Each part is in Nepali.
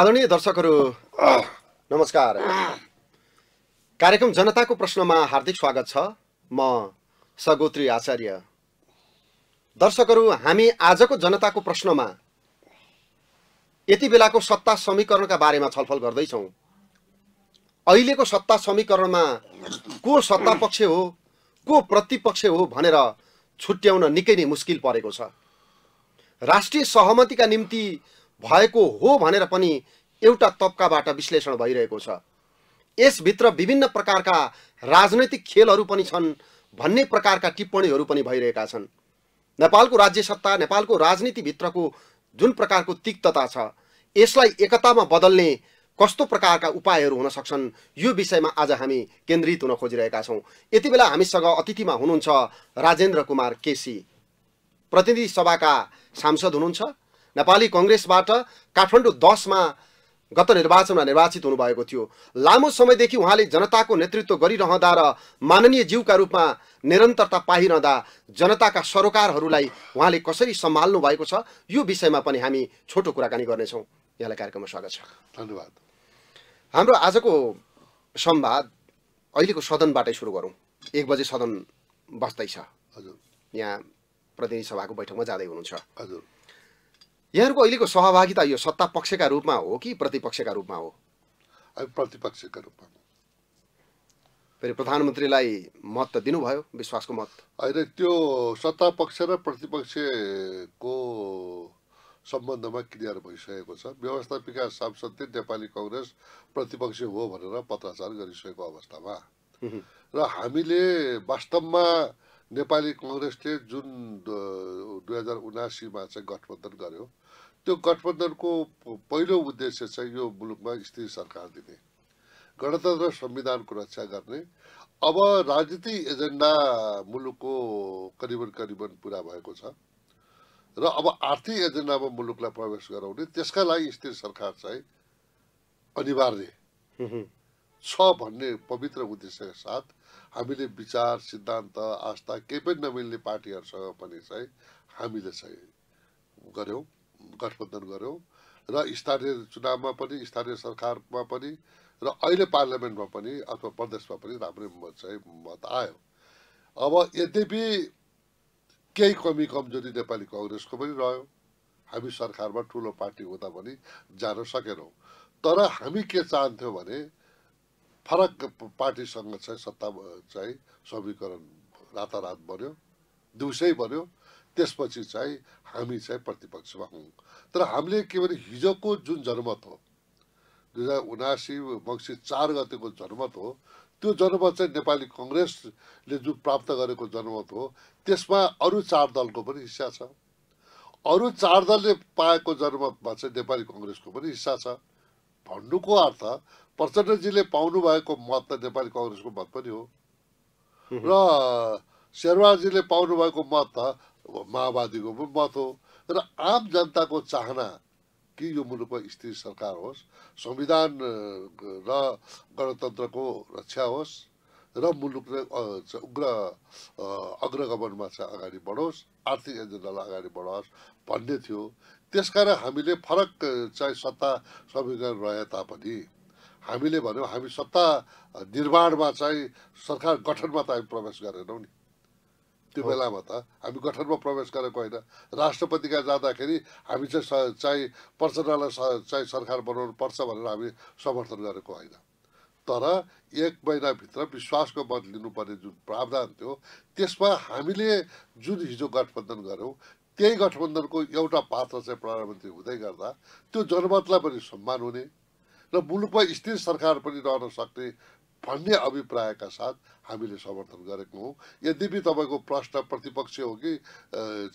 आदरणीय दर्शकहरू नमस्कार कार्यक्रम जनताको प्रश्नमा हार्दिक स्वागत छ म सगोत्री आचार्य दर्शकहरू हामी आजको जनताको प्रश्नमा यति बेलाको सत्ता समीकरणका बारेमा छलफल गर्दैछौँ अहिलेको सत्ता समीकरणमा को सत्ता पक्ष हो को प्रतिपक्ष हो भनेर छुट्याउन निकै नै मुस्किल परेको छ राष्ट्रिय सहमतिका निम्ति भएको हो भनेर पनि एउटा तबकाबाट विश्लेषण भइरहेको छ यसभित्र विभिन्न प्रकारका राजनैतिक खेलहरू पनि छन् भन्ने प्रकारका टिप्पणीहरू पनि भइरहेका छन् नेपालको राज्य सत्ता नेपालको राजनीतिभित्रको जुन प्रकारको तिक्तता छ यसलाई एकतामा बदल्ने कस्तो प्रकारका उपायहरू हुन सक्छन् यो विषयमा आज हामी केन्द्रित हुन खोजिरहेका छौँ यति बेला हामीसँग अतिथिमा हुनुहुन्छ राजेन्द्र कुमार केसी प्रतिनिधि सभाका सांसद हुनुहुन्छ नेपाली कङ्ग्रेसबाट काठमाडौँ दसमा गत निर्वाचनमा निर्वाचित हुनुभएको थियो लामो समयदेखि उहाँले जनताको नेतृत्व गरिरहँदा र माननीय जीवका रूपमा निरन्तरता पाइरहँदा जनताका सरोकारहरूलाई उहाँले कसरी सम्हाल्नु भएको छ यो विषयमा पनि हामी छोटो कुराकानी गर्नेछौँ यहाँलाई कार्यक्रममा स्वागत छ धन्यवाद हाम्रो आजको संवाद अहिलेको सदनबाटै सुरु गरौँ एक बजे सदन बस्दैछ हजुर यहाँ प्रतिनिधि सभाको बैठकमा जाँदै हुनुहुन्छ हजुर यहाँहरूको अहिलेको सहभागिता यो सत्ता पक्षका रूपमा हो कि प्रतिपक्षका रूपमा हो प्रतिपक्षका रूपमा फेरि प्रधानमन्त्रीलाई मत त दिनुभयो विश्वासको मत होइन त्यो सत्ता पक्ष र प्रतिपक्षको सम्बन्धमा क्लियर भइसकेको छ व्यवस्थापिका विकास सांसदले नेपाली कङ्ग्रेस प्रतिपक्ष हो भनेर पत्राचार गरिसकेको अवस्थामा र हामीले वास्तवमा नेपाली कङ्ग्रेसले जुन दुई हजार उनासीमा चाहिँ गठबन्धन गर्यो त्यो गठबन्धनको पहिलो उद्देश्य चाहिँ यो मुलुकमा स्थिर सरकार दिने गणतन्त्र संविधानको रक्षा गर्ने अब राजनीतिक एजेन्डा मुलुकको करिबन करिबन पुरा भएको छ र अब आर्थिक एजेन्डामा मुलुकलाई प्रवेश गराउने त्यसका लागि स्थिर सरकार चाहिँ अनिवार्य छ भन्ने पवित्र उद्देश्यका साथ हामीले विचार सिद्धान्त आस्था केही पनि नमिल्ने पार्टीहरूसँग पनि चाहिँ हामीले चाहिँ गऱ्यौँ गठबन्धन गऱ्यौँ र स्थानीय चुनावमा पनि स्थानीय सरकारमा पनि र अहिले पार्लियामेन्टमा पनि अथवा प्रदेशमा पनि राम्रै चाहिँ मत आयो अब यद्यपि केही कमी कमजोरी नेपाली कङ्ग्रेसको पनि रह्यो हामी सरकारमा ठुलो पार्टी हुँदा पनि जान सकेनौँ तर हामी के चाहन्थ्यौँ भने फरक पार्टीसँग चाहिँ सत्ता चाहिँ समीकरण रातारात बन्यो दिउँसै बन्यो त्यसपछि चाहिँ हामी चाहिँ प्रतिपक्षमा हौँ तर हामीले के भने हिजोको जुन जनमत हो दुई हजार उनासी मङ्सिर चार गतेको जनमत हो त्यो जनमत चाहिँ नेपाली कङ्ग्रेसले जुन प्राप्त गरेको जनमत हो त्यसमा अरू चार दलको पनि हिस्सा छ अरू चार दलले पाएको जनमतमा चाहिँ नेपाली कङ्ग्रेसको पनि हिस्सा छ भन्नुको अर्थ प्रचण्डजीले पाउनु भएको मत त नेपाली कङ्ग्रेसको मत पनि हो र शेरवाजीले पाउनुभएको मत त माओवादीको पनि मत हो र आम जनताको चाहना कि यो मुलुकमा स्थिर सरकार होस् संविधान र गणतन्त्रको रक्षा होस् र मुलुकले उग्र अग्रगमनमा चाहिँ अगाडि बढोस् आर्थिक एजेन्डालाई अगाडि बढोस् भन्ने थियो त्यसकारण हामीले फरक चाहिँ सत्ता समीकरण रहे तापनि हामीले भन्यौँ हामी सत्ता निर्माणमा चाहिँ सरकार गठनमा त हामी प्रवेश गरेनौँ नि त्यो बेलामा त हामी गठनमा प्रवेश गरेको होइन राष्ट्रपतिका जाँदाखेरि हामी चाहिँ चाहिँ प्रचण्डलाई चाहिँ सरकार बनाउनु पर्छ भनेर हामी समर्थन गरेको होइन तर एक महिनाभित्र विश्वासको मत लिनुपर्ने जुन प्रावधान थियो त्यसमा हामीले जुन हिजो गठबन्धन गऱ्यौँ त्यही गठबन्धनको एउटा पात्र चाहिँ प्रधानमन्त्री हुँदै गर्दा त्यो जनमतलाई पनि सम्मान हुने र मुलुकमा स्थिर सरकार पनि रहन सक्ने भन्ने अभिप्रायका साथ हामीले समर्थन गरेको हौँ यद्यपि तपाईँको प्रश्न प्रतिपक्ष हो कि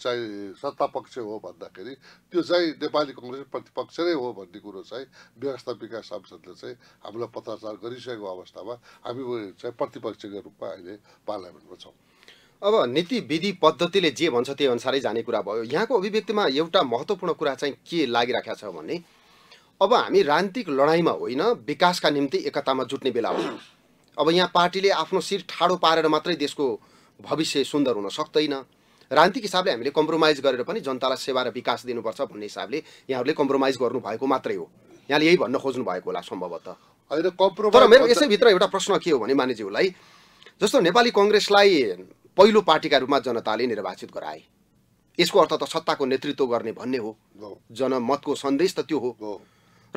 चाहिँ सत्तापक्ष हो भन्दाखेरि त्यो चाहिँ नेपाली कङ्ग्रेस प्रतिपक्ष नै हो भन्ने कुरो चाहिँ व्यवस्थापिका सांसदले चाहिँ हामीलाई पत्राचार गरिसकेको अवस्थामा हामी चाहिँ प्रतिपक्षको रूपमा अहिले पार्लियामेन्टमा छौँ अब नीति विधि पद्धतिले जे भन्छ त्यही अनुसारै जाने कुरा भयो यहाँको अभिव्यक्तिमा एउटा महत्त्वपूर्ण कुरा चाहिँ के लागिराखेको छ भने अब हामी राजनीतिक लडाइँमा होइन विकासका निम्ति एकतामा जुट्ने बेला हो अब यहाँ पार्टीले आफ्नो शिर ठाडो पारेर मात्रै देशको भविष्य सुन्दर हुन सक्दैन राजनीतिक हिसाबले हामीले कम्प्रोमाइज गरेर पनि जनतालाई सेवा र विकास दिनुपर्छ भन्ने हिसाबले यहाँहरूले कम्प्रोमाइज गर्नुभएको मात्रै हो यहाँले यही भन्न खोज्नु भएको होला सम्भवतः होइन कम्प्रो तर मेरो यसैभित्र एउटा प्रश्न के हो भने मानेज्यूलाई जस्तो नेपाली कङ्ग्रेसलाई पहिलो पार्टीका रूपमा जनताले निर्वाचित गराए यसको अर्थ त सत्ताको नेतृत्व गर्ने भन्ने हो जनमतको सन्देश त त्यो हो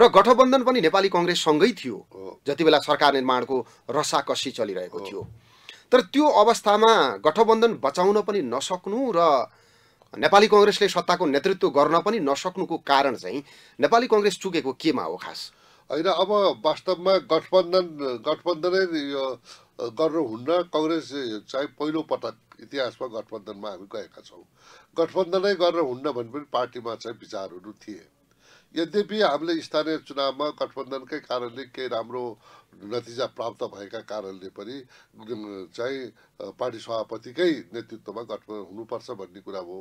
र गठबन्धन पनि नेपाली कङ्ग्रेससँगै थियो जति बेला सरकार निर्माणको रसाकसी चलिरहेको थियो तर त्यो अवस्थामा गठबन्धन बचाउन पनि नसक्नु र नेपाली कङ्ग्रेसले सत्ताको नेतृत्व गर्न पनि नसक्नुको कारण चाहिँ नेपाली कङ्ग्रेस चुकेको केमा हो खास होइन अब वास्तवमा गठबन्धन गठबन्धनै यो हुन्न कङ्ग्रेस चाहिँ पहिलो पटक इतिहासमा गठबन्धनमा हामी गएका छौँ गठबन्धनै हुन्न भने पनि पार्टीमा चाहिँ विचारहरू थिए यद्यपि हामीले स्थानीय चुनावमा गठबन्धनकै कारणले केही राम्रो नतिजा प्राप्त भएका कारणले पनि चाहिँ पार्टी सभापतिकै नेतृत्वमा गठबन्धन हुनुपर्छ भन्ने कुरा हो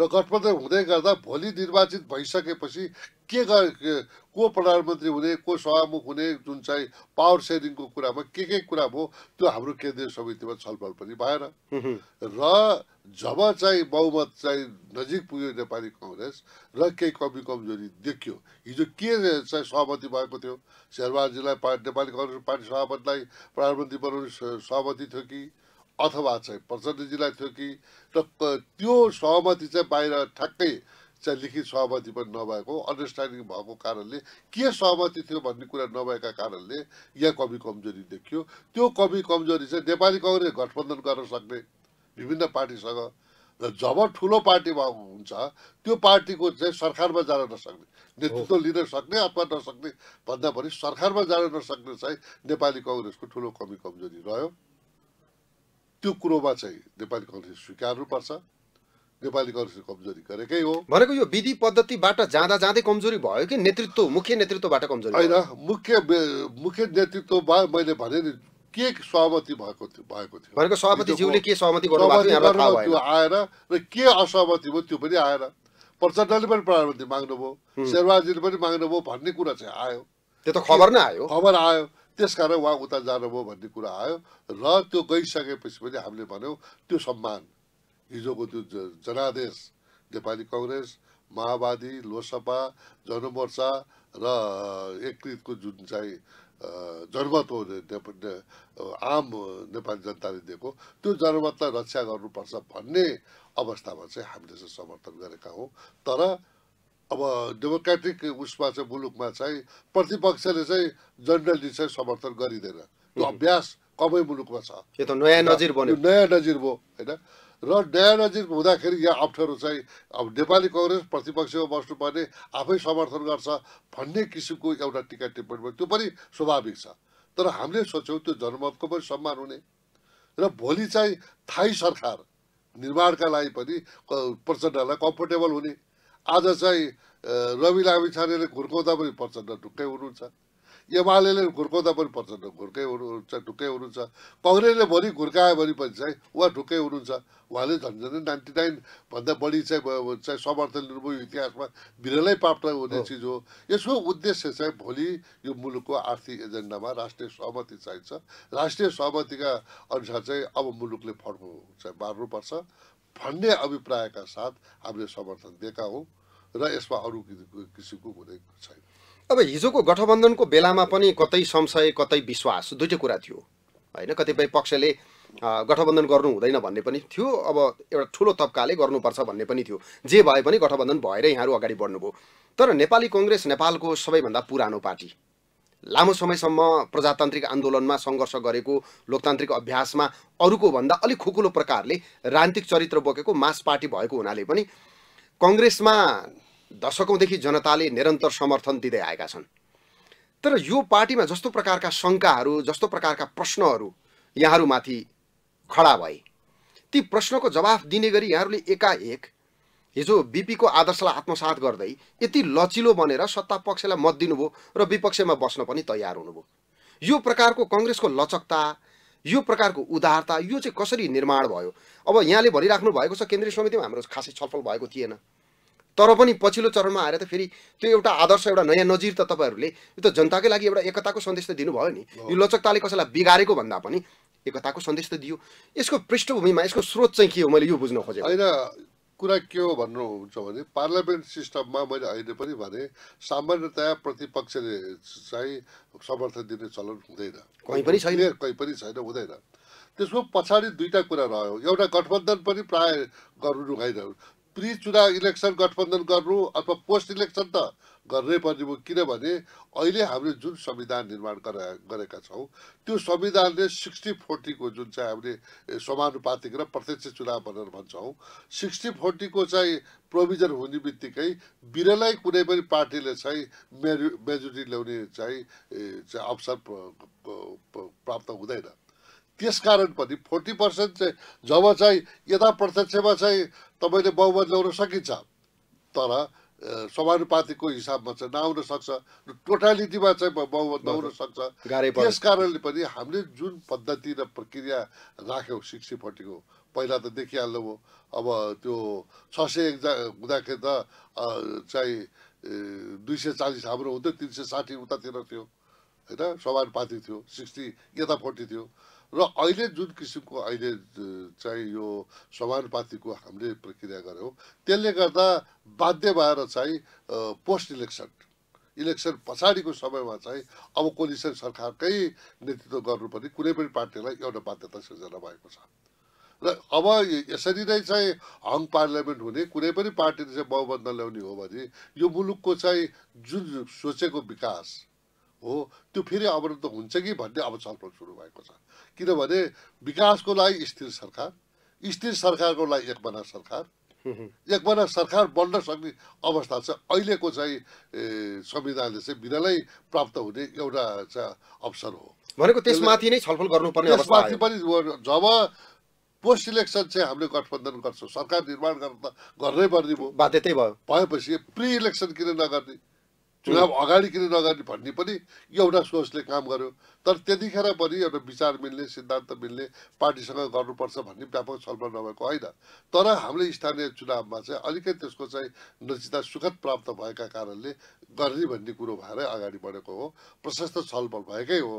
र गठबन्धन हुँदै गर्दा भोलि निर्वाचित भइसकेपछि के को प्रधानमन्त्री हुने को सभामुख हुने जुन चाहिँ पावर सेयरिङको कुरामा के के कुरा भयो त्यो हाम्रो केन्द्रीय समितिमा छलफल पनि भएन र जब चाहिँ बहुमत चाहिँ नजिक पुग्यो नेपाली कङ्ग्रेस र केही कमी कमजोरी देखियो हिजो के चाहिँ सहमति भएको थियो शेरबहाजीलाई पा नेपाली कङ्ग्रेस पार्टी सभापतिलाई प्रधानमन्त्री बनाउने सहमति थियो कि अथवा चाहिँ प्रचण्डजीलाई थियो कि र त्यो सहमति चाहिँ बाहिर ठ्याक्कै चाहिँ लिखित सहमति पनि नभएको अन्डरस्ट्यान्डिङ भएको कारणले के सहमति थियो भन्ने कुरा नभएका कारणले यहाँ कमी कमजोरी देखियो त्यो कमी कमजोरी चाहिँ नेपाली कङ्ग्रेस गठबन्धन गर्न सक्ने विभिन्न पार्टीसँग र जब ठुलो पार्टीमा हुन्छ त्यो पार्टीको चाहिँ सरकारमा जान नसक्ने नेतृत्व लिन सक्ने अथवा नसक्ने भन्दा पनि सरकारमा जान नसक्ने चाहिँ नेपाली कङ्ग्रेसको ठुलो कमी कमजोरी रह्यो त्यो कुरोमा चाहिँ नेपाली कङ्ग्रेस स्वीकार्नुपर्छ नेपाली कङ्ग्रेसले कमजोरी गरेकै हो भनेको यो विधि पद्धतिबाट जाँदा जाँदै कमजोरी भयो कि नेतृत्व मुख्य नेतृत्वबाट कमजोरी होइन मुख्य मुख्य नेतृत्वमा मैले भने नि के सहमति भएको थियो भएको थियो भनेको ज्यूले के सहमति गर्नुभएको आएर र के असहमति भयो त्यो पनि आएर प्रचण्डले पनि प्रधानमन्त्री माग्नुभयो शेरबहादुरले पनि माग्नुभयो भन्ने कुरा चाहिँ आयो त्यो त खबर नै आयो खबर आयो त्यस कारण उहाँ उता जानुभयो भन्ने कुरा आयो र त्यो गइसकेपछि पनि हामीले भन्यौँ त्यो सम्मान हिजोको त्यो जनादेश नेपाली कङ्ग्रेस माओवादी लोकसभा जनमोर्चा र एकीकृतको जुन चाहिँ जरुरत हो आम नेपाली जनताले दिएको त्यो जरुरतलाई रक्षा गर्नुपर्छ भन्ने अवस्थामा चाहिँ हामीले चाहिँ समर्थन गरेका हौँ तर अब डेमोक्रेटिक उसमा चाहिँ मुलुकमा चाहिँ प्रतिपक्षले चाहिँ जनरली चाहिँ समर्थन गरिँदैन त्यो अभ्यास कमै मुलुकमा छ त्यो नयाँ नजिर बन्यो नयाँ नजिर भयो होइन र नयाँ हुँदाखेरि यहाँ अप्ठ्यारो चाहिँ अब नेपाली कङ्ग्रेस प्रतिपक्षमा बस्नुपर्ने आफै समर्थन गर्छ भन्ने किसिमको एउटा टिका टिप्पणी त्यो पनि स्वाभाविक छ तर हामीले सोच्यौँ त्यो जनमतको पनि सम्मान हुने र भोलि चाहिँ थाई सरकार निर्माणका लागि पनि प्रचण्डलाई कम्फोर्टेबल हुने आज चाहिँ रवि लामिछानेले घुर्काउँदा पनि प्रचण्ड ढुक्कै हुनुहुन्छ एमाले घुर्काउँदा पनि पर्छ त घुर्कै हुनुहुन्छ ढुक्कै हुनुहुन्छ कङ्ग्रेसले भोलि घुर्कायो भने पनि चाहिँ उहाँ ढुक्कै हुनुहुन्छ उहाँले झन् झन् नाइन्टी नाइनभन्दा बढी चाहिँ चाहिँ समर्थन लिनुभयो इतिहासमा विरलै प्राप्त हुने चिज हो यसको उद्देश्य चाहिँ भोलि यो मुलुकको आर्थिक एजेन्डामा राष्ट्रिय सहमति चाहिन्छ राष्ट्रिय सहमतिका अनुसार चाहिँ अब मुलुकले फर्नु चाहिँ बार्नुपर्छ भन्ने अभिप्रायका साथ हामीले समर्थन दिएका हौँ र यसमा अरू किसिमको हुँदै छैन अब हिजोको गठबन्धनको बेलामा पनि कतै संशय कतै विश्वास दुइटै कुरा थियो होइन कतिपय पक्षले गठबन्धन गर्नु हुँदैन भन्ने पनि थियो अब एउटा ठुलो तबकाले गर्नुपर्छ भन्ने पनि थियो जे भए पनि गठबन्धन भएर यहाँहरू अगाडि बढ्नुभयो तर नेपाली कङ्ग्रेस नेपालको सबैभन्दा पुरानो पार्टी लामो समयसम्म प्रजातान्त्रिक आन्दोलनमा सङ्घर्ष गरेको लोकतान्त्रिक अभ्यासमा अरूको भन्दा अलिक खुकुलो प्रकारले राजनीतिक चरित्र बोकेको मास पार्टी भएको हुनाले पनि कङ्ग्रेसमा दशकौँदेखि जनताले निरन्तर समर्थन दिँदै आएका छन् तर यो पार्टीमा जस्तो प्रकारका शङ्काहरू जस्तो प्रकारका प्रश्नहरू यहाँहरूमाथि खडा भए ती प्रश्नको जवाफ दिने गरी यहाँहरूले एकाएक हिजो बिपीको आदर्शलाई आत्मसात गर्दै यति लचिलो बनेर सत्ता पक्षलाई मत दिनुभयो र विपक्षमा बस्न पनि तयार हुनुभयो यो प्रकारको कङ्ग्रेसको लचकता यो प्रकारको उदारता यो चाहिँ कसरी निर्माण भयो अब यहाँले भनिराख्नु भएको छ केन्द्रीय समितिमा हाम्रो खासै छलफल भएको थिएन तर पनि पछिल्लो चरणमा आएर त फेरि त्यो एउटा आदर्श एउटा नयाँ नजिर त तपाईँहरूले यो त जनताकै लागि एउटा एकताको सन्देश त दिनुभयो नि यो लचकताले कसैलाई बिगारेको भन्दा पनि एकताको सन्देश त दियो यसको पृष्ठभूमिमा यसको स्रोत चाहिँ के हो मैले यो बुझ्न खोजेँ होइन कुरा के हो भन्नुहुन्छ भने पार्लियामेन्ट सिस्टममा मैले अहिले पनि भने सामान्यतया प्रतिपक्षले चाहिँ समर्थन दिने चलन हुँदैन कहीँ पनि छैन कहीँ पनि छैन हुँदैन त्यसको पछाडि दुईवटा कुरा रह्यो एउटा गठबन्धन पनि प्राय गर्नु रुगाइन प्रि चुनाव इलेक्सन गठबन्धन गर्नु अथवा पोस्ट इलेक्सन त गर्नै पर्ने भयो किनभने अहिले हामीले जुन संविधान निर्माण गरा गरेका छौँ त्यो संविधानले सिक्सटी फोर्टीको जुन चाहिँ हामीले समानुपातिक र प्रत्यक्ष चुनाव भनेर भन्छौँ सिक्सटी फोर्टीको चाहिँ प्रोभिजन हुने बित्तिकै बिरलै कुनै पनि पार्टीले चाहिँ मेरो मेजोरिटी ल्याउने चाहिँ अवसर प्राप्त हुँदैन त्यस कारण पनि फोर्टी पर्सेन्ट चाहिँ जब चाहिँ यता प्रत्यक्षमा चाहिँ तपाईँले बहुमत ल्याउन सकिन्छ तर समानुपातिको हिसाबमा चाहिँ नआउन सक्छ टोटालिटीमा चाहिँ बहुमत नआउन सक्छ त्यस कारणले पनि हामीले जुन पद्धति र प्रक्रिया राख्यौँ सिक्सटीपट्टिको पहिला त देखिहाल्नु भयो अब त्यो छ सय एकजा हुँदाखेरि त चाहिँ दुई सय चालिस हाम्रो हुन्थ्यो तिन सय साठी उतातिर थियो होइन समानुपाति थियो सिक्सटी यतापट्टि थियो र अहिले जुन किसिमको अहिले चाहिँ यो समानुपातिको हामीले प्रक्रिया गऱ्यौँ त्यसले गर्दा बाध्य भएर चाहिँ पोस्ट इलेक्सन इलेक्सन पछाडिको समयमा चाहिँ अब कोलिसन सरकारकै नेतृत्व गर्नुपर्ने कुनै पनि पार्टीलाई एउटा बाध्यता सिर्जना भएको छ र अब यसरी नै चाहिँ हङ पार्लियामेन्ट हुने कुनै पनि पार्टीले चाहिँ बहुमत ल्याउने हो भने यो मुलुकको चाहिँ जुन सोचेको विकास हो त्यो फेरि अवरुद्ध हुन्छ कि भन्ने अब छलफल सुरु भएको छ किनभने विकासको लागि स्थिर सरकार स्थिर सरकारको लागि एक बना सरकार एक बना सरकार बन्न सक्ने अवस्था छ अहिलेको चाहिँ संविधानले चाहिँ बिरलै प्राप्त हुने एउटा अवसर हो भनेको त्यसमाथि नै छलफल गर्नुपर्ने त्यसमाथि पनि जब पोस्ट इलेक्सन चाहिँ हामीले गठबन्धन गर्छौँ सरकार निर्माण गर्न त गर्नै पर्ने भयो बाध्यतै भयो भएपछि प्रि इलेक्सन किन नगर्ने चुनाव अगाडि किन नगर्ने भन्ने पनि एउटा सोचले काम गर्यो तर त्यतिखेर पनि एउटा विचार मिल्ने सिद्धान्त मिल्ने पार्टीसँग गर्नुपर्छ भन्ने व्यापक छलफल नभएको होइन तर हामीले स्थानीय चुनावमा चाहिँ अलिकति त्यसको चाहिँ नचिता सुखद प्राप्त भएका कारणले गर्ने भन्ने कुरो भएर अगाडि बढेको हो प्रशस्त छलफल भएकै हो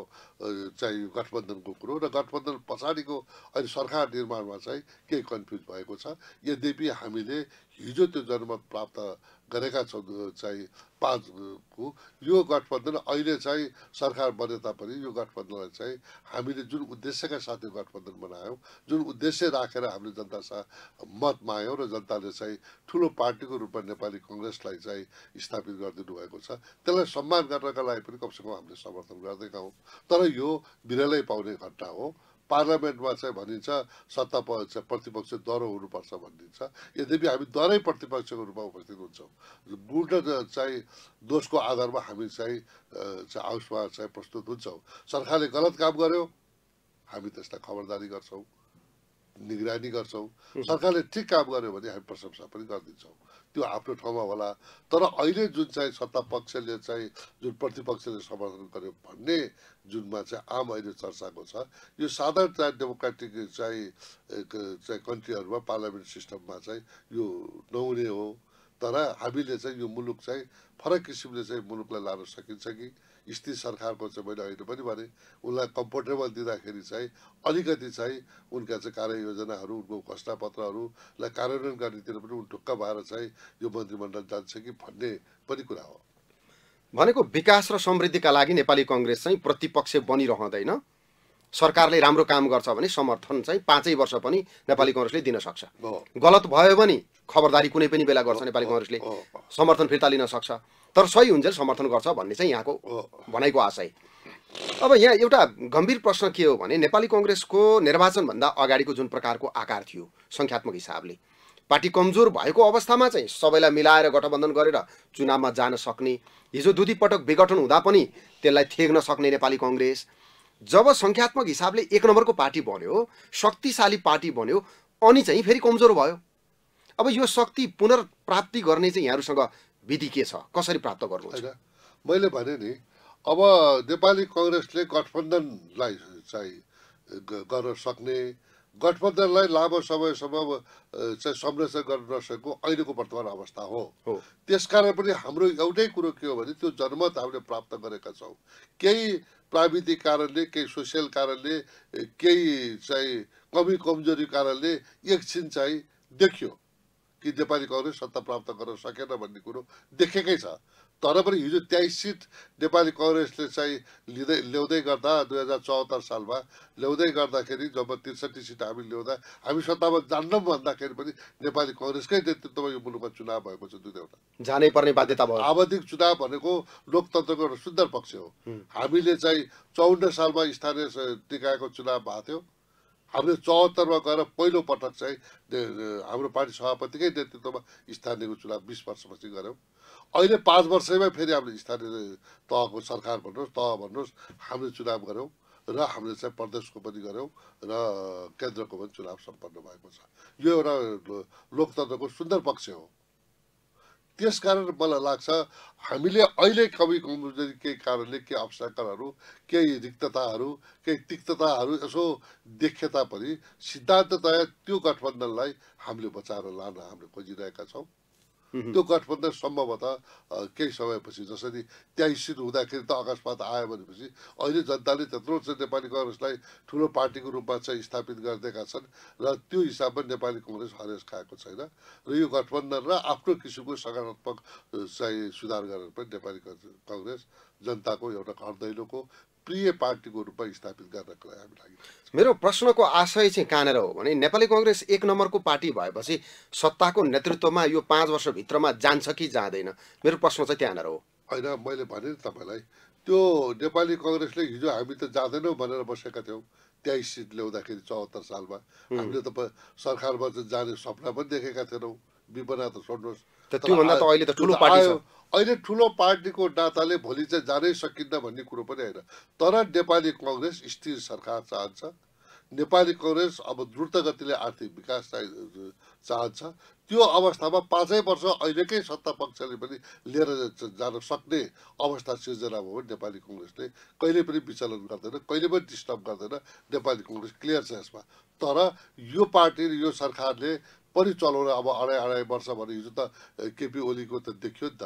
चाहिँ गठबन्धनको कुरो र गठबन्धन पछाडिको अहिले सरकार निर्माणमा चाहिँ केही कन्फ्युज भएको छ यद्यपि हामीले हिजो त्यो जनमत प्राप्त गरेका छौँ चाहिँ पाँचको यो गठबन्धन अहिले चाहिँ सरकार बने तापनि यो गठबन्धनलाई चाहिँ हामीले जुन उद्देश्यका साथ यो गठबन्धन बनायौँ जुन उद्देश्य राखेर हामीले जनतासँग मत माग्यौँ र जनताले चाहिँ ठुलो पार्टीको रूपमा नेपाली कङ्ग्रेसलाई चाहिँ स्थापित गरिदिनु भएको छ त्यसलाई सम्मान गर्नका लागि पनि कमसेकम हामीले समर्थन गर्दै गयौँ तर यो बिरलै पाउने घटना हो पार्लियामेन्टमा चाहिँ भनिन्छ सत्ता प्रतिपक्ष दह्रो हुनुपर्छ भनिन्छ यद्यपि हामी दह्रै प्रतिपक्षको रूपमा उपस्थित हुन्छौँ बुढ चाहिँ दोषको आधारमा हामी चाहिँ हाउसमा चाहिँ प्रस्तुत हुन्छौँ सरकारले गलत काम गर्यो हामी त्यसलाई खबरदारी गर्छौँ निगरानी गर्छौँ सरकारले ठिक काम गर्यो भने हामी प्रशंसा पनि गरिदिन्छौँ त्यो आफ्नो ठाउँमा होला तर अहिले जुन चाहिँ सत्ता पक्षले चाहिँ जुन प्रतिपक्षले समर्थन गर्यो भन्ने जुनमा चाहिँ आम अहिले चर्चाको छ यो साधारण चाहिँ डेमोक्रेटिक चाहिँ चाहिँ कन्ट्रीहरूमा पार्लियामेन्ट सिस्टममा चाहिँ यो नहुने हो तर हामीले चाहिँ यो मुलुक चाहिँ फरक किसिमले चाहिँ मुलुकलाई लान सकिन्छ कि स्थित सरकारको चाहिँ मैले अहिले पनि भने उनलाई कम्फोर्टेबल दिँदाखेरि चाहिँ अलिकति चाहिँ उनका चाहिँ कार्ययोजनाहरू उनको घोषणापत्रहरूलाई कार्यान्वयन गर्नेतिर पनि उन ढुक्क भएर चाहिँ यो मन्त्रीमण्डल जान्छ कि भन्ने पनि कुरा हो भनेको विकास र समृद्धिका लागि नेपाली कङ्ग्रेस चाहिँ प्रतिपक्ष बनिरहँदैन सरकारले राम्रो काम गर्छ भने समर्थन चाहिँ पाँचै वर्ष पनि नेपाली कङ्ग्रेसले दिन सक्छ गलत भयो भने खबरदारी कुनै पनि बेला गर्छ नेपाली कङ्ग्रेसले समर्थन फिर्ता लिन सक्छ तर सही हुन्छ समर्थन गर्छ भन्ने चाहिँ यहाँको भनाइको आशय अब यहाँ एउटा गम्भीर प्रश्न के हो भने नेपाली कङ्ग्रेसको निर्वाचनभन्दा अगाडिको जुन प्रकारको आकार थियो सङ्ख्यात्मक हिसाबले पार्टी कमजोर भएको अवस्थामा चाहिँ सबैलाई मिलाएर गठबन्धन गरेर चुनावमा जान सक्ने हिजो दुई पटक विघटन हुँदा पनि त्यसलाई थेग्न सक्ने नेपाली कङ्ग्रेस जब सङ्ख्यात्मक हिसाबले एक नम्बरको पार्टी बन्यो शक्तिशाली पार्टी बन्यो अनि चाहिँ फेरि कमजोर भयो अब यो शक्ति पुनर्प्राप्ति गर्ने चाहिँ यहाँहरूसँग विधि के छ कसरी प्राप्त गर्नुहुन्छ मैले भने नि अब नेपाली कङ्ग्रेसले गठबन्धनलाई चाहिँ गर्न सक्ने गठबन्धनलाई लामो समयसम्म चाहिँ संरक्षण गर्न नसकेको अहिलेको वर्तमान अवस्था हो त्यसकारण पनि हाम्रो एउटै कुरो के हो भने त्यो जनमत हामीले प्राप्त गरेका छौँ केही प्राविधिक कारणले केही सोसियल कारणले केही चाहिँ कमी कमजोरी कारणले एकछिन चाहिँ देखियो कि नेपाली कङ्ग्रेस सत्ता प्राप्त गर्न सकेन भन्ने कुरो देखेकै छ तर पनि हिजो तेइस सिट नेपाली कङ्ग्रेसले चाहिँ लिँदै ल्याउँदै गर्दा दुई हजार चौहत्तर सालमा ल्याउँदै गर्दाखेरि जब त्रिसठी सिट हामी ल्याउँदा हामी सत्तामा जान्नौँ भन्दाखेरि पनि नेपाली कङ्ग्रेसकै नेतृत्वमा यो मुलुकमा चुनाव भएको छ दुई दुईवटा जानै पर्ने बाध्यता भयो आवधिक चुनाव भनेको लोकतन्त्रको एउटा सुन्दर पक्ष हो हामीले चाहिँ चौन्न सालमा स्थानीय निकायको चुनाव भएको थियो हामीले चौहत्तरमा गएर पटक चाहिँ हाम्रो पार्टी सभापतिकै नेतृत्वमा स्थानीयको चुनाव बिस वर्षपछि गऱ्यौँ अहिले पाँच वर्षमै फेरि हामीले स्थानीय तहको सरकार भन्नुहोस् तह भन्नुहोस् हामीले चुनाव गऱ्यौँ र हामीले चाहिँ प्रदेशको पनि गऱ्यौँ र केन्द्रको पनि चुनाव सम्पन्न भएको छ यो एउटा लोकतन्त्रको सुन्दर पक्ष हो त्यसकारण मलाई लाग्छ हामीले अहिले कवि कमजोरी केही कारणले केही अवसरहरू केही रिक्तताहरू केही तिक्तताहरू यसो देखे तापनि सिद्धान्ततया त्यो गठबन्धनलाई हामीले बचाएर लान हामीले खोजिरहेका छौँ त्यो गठबन्धन सम्भवतः केही समयपछि जसरी त्यहाँ स्थित हुँदाखेरि त अकस्मात आयो भनेपछि अहिले जनताले त्यत्रो चाहिँ नेपाली कङ्ग्रेसलाई ठुलो पार्टीको रूपमा चाहिँ स्थापित गरिदिएका छन् र त्यो हिसाबमा नेपाली कङ्ग्रेस हरेस खाएको छैन र यो गठबन्धन र आफ्नो किसिमको सकारात्मक चाहिँ सुधार गरेर पनि नेपाली कङ्ग्रेस जनताको एउटा घर दैलोको प्रिय पार्टीको रूपमा स्थापित गर्न हामी लागि मेरो प्रश्नको आशय चाहिँ कहाँनिर हो भने नेपाली कङ्ग्रेस एक नम्बरको पार्टी भएपछि सत्ताको नेतृत्वमा यो पाँच वर्षभित्रमा जान्छ कि जाँदैन मेरो प्रश्न चाहिँ त्यहाँनिर हो होइन मैले भने नि तपाईँलाई त्यो नेपाली कङ्ग्रेसले हिजो हामी त जाँदैनौँ भनेर बसेका थियौँ तेइस सिट ल्याउँदाखेरि चौहत्तर सालमा हामीले त सरकारमा जाने सपना पनि देखेका थिएनौँ विपना त छोड्नुहोस् त्योभन्दा त अहिले त ठुलो पार्टी अहिले ठुलो पार्टीको नाताले भोलि चाहिँ जानै सकिन्न भन्ने कुरो पनि होइन तर नेपाली कङ्ग्रेस स्थिर सरकार चाहन्छ नेपाली कङ्ग्रेस अब द्रुत गतिले आर्थिक विकास चाहन्छ त्यो अवस्थामा पाँचै वर्ष अहिलेकै सत्ता पक्षले पनि लिएर जान सक्ने अवस्था सिर्जना भयो भने नेपाली कङ्ग्रेसले कहिले पनि विचलन गर्दैन कहिले पनि डिस्टर्ब गर्दैन नेपाली कङ्ग्रेस क्लियर छ यसमा तर यो पार्टी र यो सरकारले पनि चलाउने अब अढाई अढाई वर्ष भने हिजो त केपी ओलीको त देखियो नि त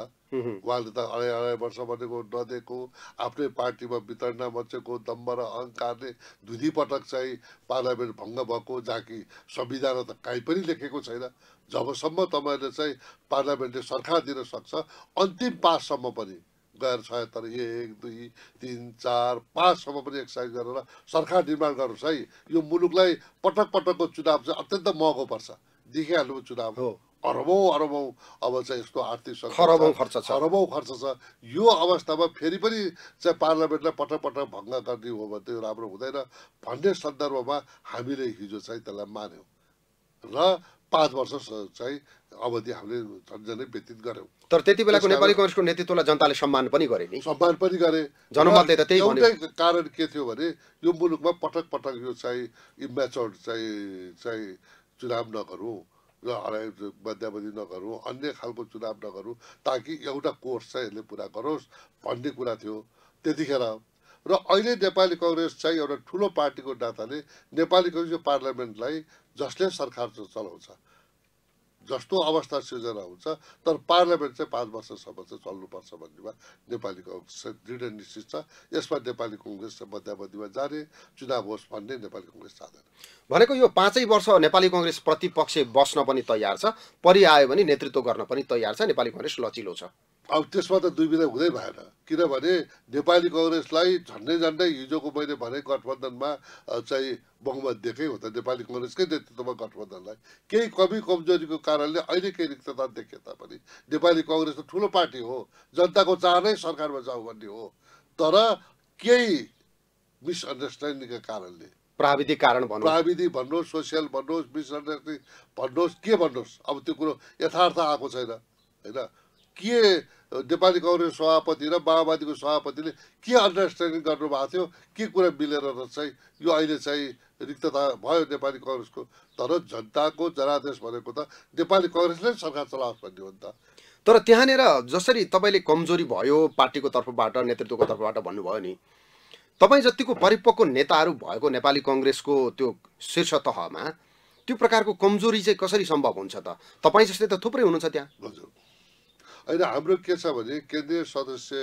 उहाँले त अढाई अढाई वर्ष भनेको नदिएको आफ्नै पार्टीमा वितरणा मचेको दम्ब र अहङ्कारले पटक चाहिँ पार्लियामेन्ट भङ्ग भएको जहाँ कि संविधान त काहीँ पनि लेखेको छैन जबसम्म तपाईँले चाहिँ पार्लियामेन्टले सरकार दिन सक्छ अन्तिम पाससम्म पनि गएर तर एक दुई तिन चार पाँचसम्म पनि एक्सर्साइज गरेर सरकार निर्माण गर्नुहोस् है यो मुलुकलाई पटक पटकको चुनाव चाहिँ अत्यन्त महँगो पर्छ देखिहाल्नु चुनाव हो अरबौँ अरबौँ अब चाहिँ यसको आर्थिक अरबौँ खर्च छ अरबौँ खर्च छ यो अवस्थामा फेरि पनि चाहिँ पार्लियामेन्टलाई पटक पटक भङ्ग गर्ने हो भने त्यो राम्रो हुँदैन भन्ने सन्दर्भमा हामीले हिजो चाहिँ त्यसलाई मान्यौँ र पाँच वर्ष चाहिँ अवधि हामीले झन्झनै व्यतीत गऱ्यौँ तर त्यति बेलाको नेपाली कङ्ग्रेसको नेतृत्वलाई जनताले सम्मान पनि गरे नि सम्मान पनि गरे जनमतले त त्यही एउटै कारण के थियो भने यो मुलुकमा पटक पटक यो चाहिँ इमेच्योर चाहिँ चाहिँ चुनाव नगरौँ र मध्यावधि नगरौँ अन्य खालको चुनाव नगरौँ ताकि एउटा कोर्स चाहिँ यसले पुरा गरोस् भन्ने कुरा थियो त्यतिखेर र अहिले नेपाली कङ्ग्रेस चाहिँ एउटा ठुलो पार्टीको नाताले नेपाली कङ्ग्रेसको पार्लियामेन्टलाई जसले सरकार चलाउँछ जस्तो अवस्था सिर्जना हुन्छ तर पार्लियामेन्ट चाहिँ पाँच वर्षसम्म चाहिँ चल्नुपर्छ भन्नेमा नेपाली कङ्ग्रेस दृढ निश्चित छ यसमा नेपाली कङ्ग्रेस मध्यावधिमा जाने चुनाव होस् भन्ने नेपाली कङ्ग्रेस चाहँदैन भनेको यो पाँचै वर्ष नेपाली कङ्ग्रेस प्रतिपक्ष बस्न पनि तयार छ परि परिआयो भने नेतृत्व गर्न पनि तयार छ नेपाली कङ्ग्रेस लचिलो छ अब त्यसमा त दुविधा हुँदै भएन किनभने नेपाली कङ्ग्रेसलाई झन्डै झन्डै हिजोको मैले भने गठबन्धनमा चाहिँ बहुमत दिएकै त नेपाली कङ्ग्रेसकै नेतृत्वमा गठबन्धनलाई केही कमी कमजोरीको कारणले अहिले केही रिक्तता देखे तापनि नेपाली कङ्ग्रेस त ठुलो पार्टी हो जनताको चाहनै सरकारमा जाऊ भन्ने हो तर केही मिसअन्डरस्ट्यान्डिङका कारणले प्राविधिक कारण भन्नु प्राविधिक भन्नुहोस् सोसियल भन्नुहोस् मिसअन्डरस्ट्यान्डिङ भन्नुहोस् के भन्नुहोस् अब त्यो कुरो यथार्थ आएको छैन होइन के नेपाली कङ्ग्रेस सभापति र माओवादीको सभापतिले के अन्डरस्ट्यान्डिङ गर्नुभएको थियो के कुरा मिलेर चाहिँ यो अहिले चाहिँ रिक्तता भयो नेपाली कङ्ग्रेसको तर जनताको जनादेश भनेको त नेपाली कङ्ग्रेसले सरकार चलाओस् भन्ने हो नि त तर त्यहाँनिर जसरी तपाईँले कमजोरी भयो पार्टीको तर्फबाट नेतृत्वको तर्फबाट भन्नुभयो नि तपाईँ जतिको परिपक्व नेताहरू भएको नेपाली कङ्ग्रेसको त्यो शीर्ष तहमा त्यो प्रकारको कमजोरी चाहिँ कसरी सम्भव हुन्छ त तपाईँ जस्तै त थुप्रै हुनुहुन्छ त्यहाँ हजुर होइन हाम्रो के छ भने केन्द्रीय सदस्य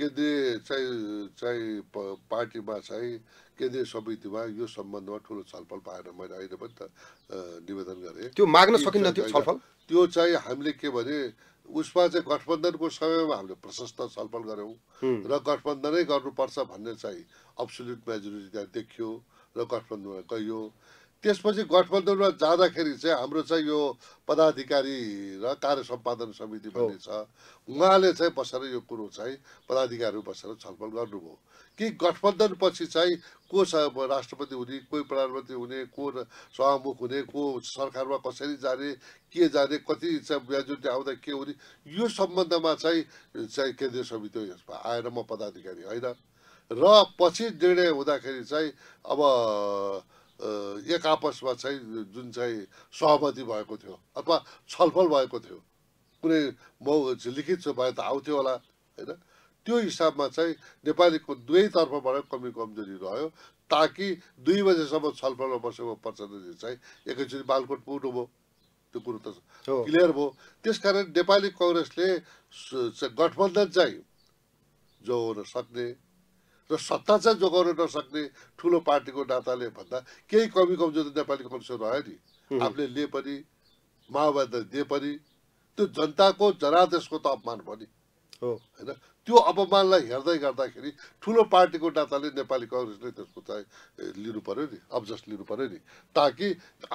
केन्द्रीय चाहिँ चाहिँ पार्टीमा चाहिँ केन्द्रीय समितिमा यो सम्बन्धमा ठुलो छलफल पाएर मैले अहिले पनि त निवेदन गरेँ त्यो माग्न सकिन्न त्यो छलफल त्यो चाहिँ हामीले के भने उसमा चाहिँ गठबन्धनको समयमा हामीले प्रशस्त छलफल गऱ्यौँ र गठबन्धनै गर्नुपर्छ भन्ने चाहिँ अब्सोल्युट मेजोरिटी त्यहाँ देखियो र गठबन्धनमा गइयो त्यसपछि गठबन्धनमा जाँदाखेरि चाहिँ हाम्रो चाहिँ यो पदाधिकारी र कार्य सम्पादन समिति पनि छ उहाँले चाहिँ बसेर यो कुरो चाहिँ पदाधिकारीहरू बसेर छलफल गर्नुभयो कि गठबन्धनपछि चाहिँ को राष्ट्रपति हुने कोही प्रधानमन्त्री हुने को सभामुख हुने को सरकारमा कसरी जाने के जाने कति चाहिँ ब्याजुटी आउँदा के हुने यो सम्बन्धमा चाहिँ चाहिँ केन्द्रीय समिति यसमा आएर म पदाधिकारी होइन र पछि निर्णय हुँदाखेरि चाहिँ अब एक आपसमा चाहिँ जुन चाहिँ सहमति भएको थियो अथवा छलफल भएको थियो कुनै म लिखित भए त आउँथ्यो होला होइन त्यो हिसाबमा चाहिँ नेपालीको दुवैतर्फबाट कमी कमजोरी रह्यो ताकि दुई बजेसम्म छलफलमा बसेको प्रचण्डले चाहिँ एकैचोटि बालकोट पुग्नुभयो त्यो कुरो त क्लियर भयो त्यसकारण नेपाली कङ्ग्रेसले गठबन्धन चाहिँ जो हुन सक्ने र सत्ता चाहिँ जोगाउन नसक्ने ठुलो पार्टीको नाताले भन्दा केही कमी कमजोरी नेपाली कङ्ग्रेसहरू रह्यो नि आफूले लिए पनि माओवादीलाई दिए पनि त्यो जनताको जनादेशको त अपमान भयो नि होइन त्यो अपमानलाई हेर्दै गर्दाखेरि ठुलो पार्टीको नाताले नेपाली कङ्ग्रेसले त्यसको चाहिँ लिनु पऱ्यो नि अब्जस्ट लिनु पऱ्यो नि ताकि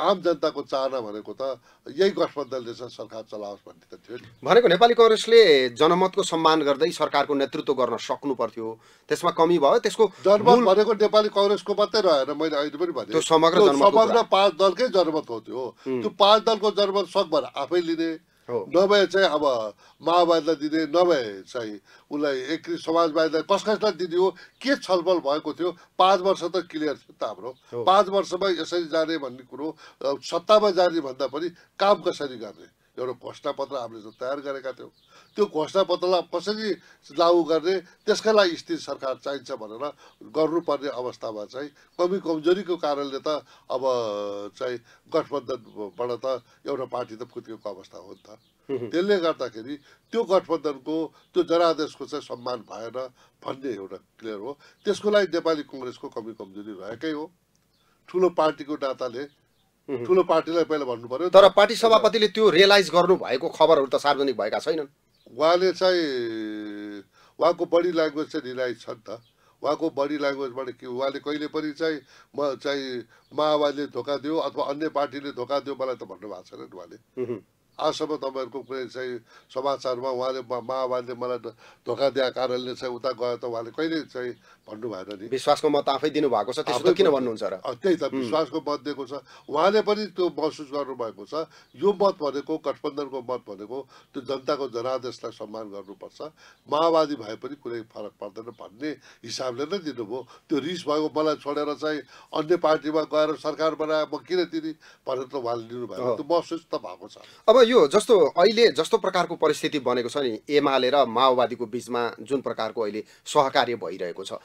आम जनताको चाहना भनेको त यही गठबन्धनले चाहिँ सरकार चलाओस् भन्ने त थियो नि भनेको नेपाली कङ्ग्रेसले जनमतको सम्मान गर्दै सरकारको नेतृत्व गर्न सक्नु पर्थ्यो त्यसमा कमी भयो त्यसको जनमत भनेको नेपाली कङ्ग्रेसको मात्रै रहेन मैले अहिले पनि भने समग्र पाँच दलकै जनमत हो त्यो त्यो पाँच दलको जनमत सकभर आफै लिने नभए चाहिँ अब माओवादीलाई दिने नभए चाहिँ उसलाई एक समाजवादीलाई कस कसलाई दिने हो के छलफल भएको थियो पाँच वर्ष त क्लियर थियो त हाम्रो पाँच वर्षमा यसरी जाने भन्ने कुरो सत्तामा जाने भन्दा पनि काम कसरी गर्ने एउटा घोषणापत्र हामीले तयार गरेका थियौँ त्यो घोषणापत्रलाई कसरी लागू गर्ने त्यसका लागि स्थिर सरकार चाहिन्छ भनेर गर्नुपर्ने अवस्थामा चाहिँ कमी कमजोरीको कारणले त अब चाहिँ गठबन्धनबाट त एउटा पार्टी त फुत्केको अवस्था हो नि त त्यसले गर्दाखेरि त्यो गठबन्धनको त्यो जनादेशको चाहिँ सम्मान भएन भन्ने एउटा क्लियर हो त्यसको लागि नेपाली कङ्ग्रेसको कमी कमजोरी रहेकै हो ठुलो पार्टीको नाताले ठुलो पार्टीलाई पहिला भन्नु पर्यो तर पार्टी सभापतिले त्यो रियलाइज गर्नु भएको खबरहरू त सार्वजनिक भएका छैनन् उहाँले चाहिँ उहाँको बडी ल्याङ्ग्वेज चाहिँ रियलाइज छ नि त उहाँको बडी ल्याङ्ग्वेजबाट के उहाँले कहिले पनि चाहिँ म चाहिँ माओवादीले धोका दियो अथवा अन्य पार्टीले धोका दियो मलाई त भन्नु भएको छैन उहाँले आजसम्म तपाईँहरूको कुनै चाहिँ समाचारमा उहाँले माओवादीले मलाई धोका दिएको कारणले चाहिँ उता गयो त उहाँले कहिले चाहिँ भन्नु भएन नि विश्वासको मत आफै दिनुभएको छ त्यस्तो किन भन्नुहुन्छ र त्यही त विश्वासको मत दिएको छ उहाँले पनि त्यो महसुस गर्नुभएको छ यो मत भनेको गठबन्धनको मत भनेको त्यो जनताको जनादेशलाई सम्मान गर्नुपर्छ माओवादी भए पनि कुनै फरक पर्दैन भन्ने हिसाबले नै दिनुभयो त्यो रिस भएको मलाई छोडेर चाहिँ अन्य पार्टीमा गएर सरकार बनाए म किन दिने भनेर त उहाँले लिनुभएको त्यो महसुस त भएको छ अब यो जस्तो अहिले जस्तो प्रकारको परिस्थिति बनेको छ नि एमाले र माओवादीको बिचमा जुन प्रकारको अहिले सहकार्य भइरहेको छ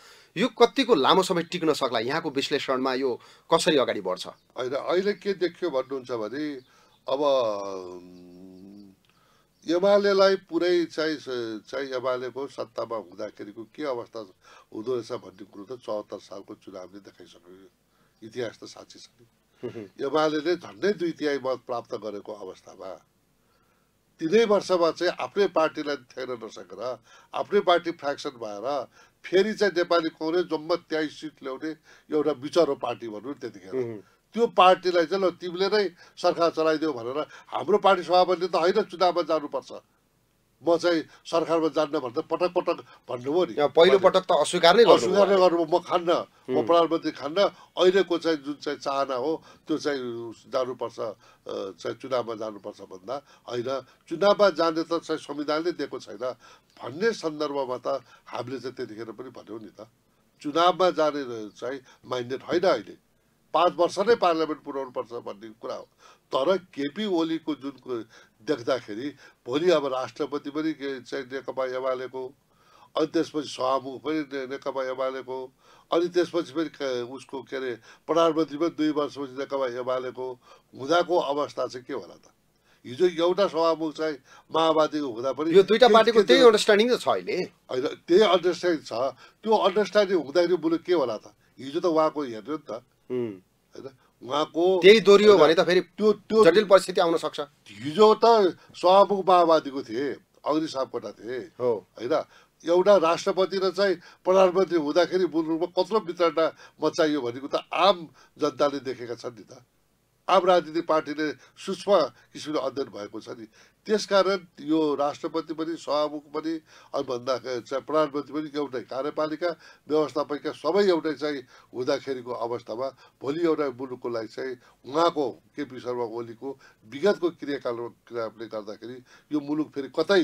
यो कतिको लामो समय टिक्न सक्ला यहाँको विश्लेषणमा यो कसरी अगाडि बढ्छ होइन अहिले के देखियो भन्नुहुन्छ भने अब एमालेलाई पुरै चाहिँ चाहिँ एमालेको सत्तामा हुँदाखेरिको के अवस्था हुँदो रहेछ भन्ने कुरो त चौहत्तर सालको चुनावले देखाइसक्यो इतिहास त साँच्चै छ एमाले झन्डै दुई तिहाई मत प्राप्त गरेको अवस्थामा तिनै वर्षमा चाहिँ आफ्नै पार्टीलाई थ्याक्न नसकेर आफ्नै पार्टी फ्रेक्सन भएर फेरि चाहिँ नेपाली कङ्ग्रेस जम्मा त्याइस सिट ल्याउने एउटा बिचरो पार्टी भनौँ त्यतिखेर त्यो पार्टीलाई चाहिँ ल तिमीले नै सरकार चलाइदेऊ भनेर हाम्रो पार्टी सभापति त होइन चुनावमा जानुपर्छ म चाहिँ सरकारमा जान्न भन्दा पटक पटक भन्नुभयो नि पहिलो पटक त अस्वीकार नै अस्वीकार नै गर्नु म खान्न म प्रधानमन्त्री खान्न अहिलेको चाहिँ जुन चाहिँ चाहना हो त्यो चाहिँ जानुपर्छ चाहिँ चुनावमा जानुपर्छ भन्दा होइन चुनावमा जाने त चाहिँ संविधानले दिएको छैन भन्ने सन्दर्भमा त हामीले चाहिँ त्यतिखेर पनि भन्यौँ नि त चुनावमा जाने चाहिँ माइन्डेड होइन अहिले पाँच वर्ष नै पार्लियामेन्ट पुऱ्याउनुपर्छ भन्ने कुरा हो तर केपी ओलीको जुन देख्दाखेरि भोलि अब राष्ट्रपति पनि के चाहिँ नेकपा एमालेको अनि त्यसपछि सभामुख पनि नेकपा एमालेको अनि त्यसपछि पनि उसको के अरे प्रधानमन्त्री पनि दुई वर्षपछि नेकपा एमालेको हुँदाको अवस्था चाहिँ के होला त हिजो एउटा सभामुख चाहिँ माओवादीको हुँदा पनि यो दुईवटा पार्टीको त्यही अन्डरस्ट्यान्डिङ छ अहिले होइन त्यही अन्डरस्ट्यान्डिङ छ त्यो अन्डरस्ट्यान्डिङ हुँदाखेरि मुलुक के होला त हिजो त उहाँको हेर्नु नि त होइन उहाँको त्यही दोहोरियो भने त फेरि त्यो त्यो जटिल परिस्थिति आउन सक्छ हिजो त सभामुख माओवादीको थिए अग्नि सापकोटा थिए हो होइन एउटा राष्ट्रपति र चाहिँ प्रधानमन्त्री हुँदाखेरि मूल रूपमा कत्रो वितरणा मचाइयो भनेको त आम जनताले देखेका छन् नि त आम राजनीतिक पार्टीले सूक्ष्म किसिमले अध्ययन भएको छ नि त्यसकारण यो राष्ट्रपति पनि सभामुख पनि अनि भन्दा चाहिँ प्रधानमन्त्री पनि एउटै कार्यपालिका व्यवस्थापिका सबै एउटै चाहिँ हुँदाखेरिको अवस्थामा भोलि एउटा मुलुकको लागि चाहिँ उहाँको केपी शर्मा ओलीको विगतको क्रियाकाल क्रियाले गर्दाखेरि यो मुलुक फेरि कतै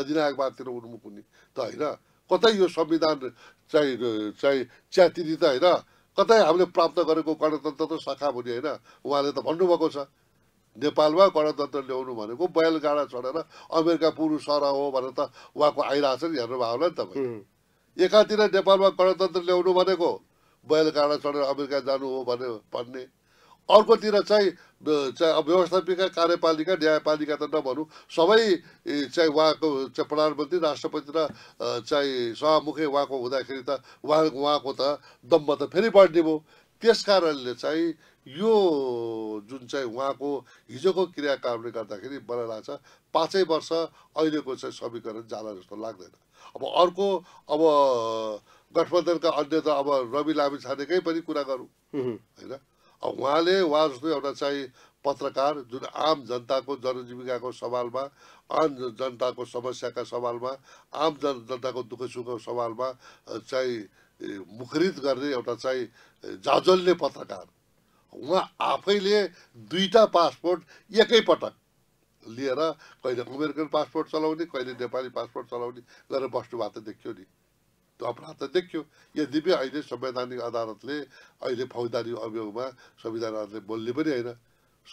अधिनायकवादतिर उन्मुख हुने त होइन कतै यो संविधान चाहिँ चाहिँ च्यातिने त होइन कतै हामीले प्राप्त गरेको गणतन्त्र त सखा हुने होइन उहाँले त भन्नुभएको छ नेपालमा गणतन्त्र ल्याउनु भनेको बैलगाडा चढेर अमेरिका पुरुष सर हो भनेर त उहाँको आइरहेछ नि हेर्नुभयो होला नि तपाईँ एकातिर नेपालमा गणतन्त्र ल्याउनु भनेको बैलगाडा चढेर अमेरिका जानु हो भने भन्ने अर्कोतिर चाहिँ चाहिँ व्यवस्थापिका कार्यपालिका न्यायपालिका त नभनौँ सबै चाहिँ उहाँको चाहिँ प्रधानमन्त्री राष्ट्रपति र चाहिँ सभामुखी उहाँको हुँदाखेरि त उहाँ उहाँको त दम्ब त फेरि बढ्ने भयो त्यस कारणले चाहिँ यो जुन चाहिँ उहाँको हिजोको क्रियाकारणले गर्दाखेरि मलाई लाग्छ पाँचै वर्ष अहिलेको चाहिँ समीकरण जाला जस्तो लाग्दैन अब अर्को अब गठबन्धनका अन्य त अब रवि लामी छानेकै पनि कुरा गरौँ होइन अब उहाँले उहाँ जस्तो एउटा चाहिँ पत्रकार जुन आम जनताको जनजीविकाको सवालमा आम जनताको समस्याका सवालमा आम जन जनताको दुःख सुखको सवालमा चाहिँ मुखरित गर्ने एउटा चाहिँ जाजल्ने पत्रकार उहाँ आफैले दुईवटा पासपोर्ट एकैपटक लिएर कहिले अमेरिकन पासपोर्ट चलाउने कहिले नेपाली पासपोर्ट चलाउने गरेर बस्नु भएको त देखियो नि त्यो अपराध त देखियो यद्यपि अहिले संवैधानिक अदालतले अहिले फौजदारी अभियोगमा संविधान अदालतले बोल्ने पनि होइन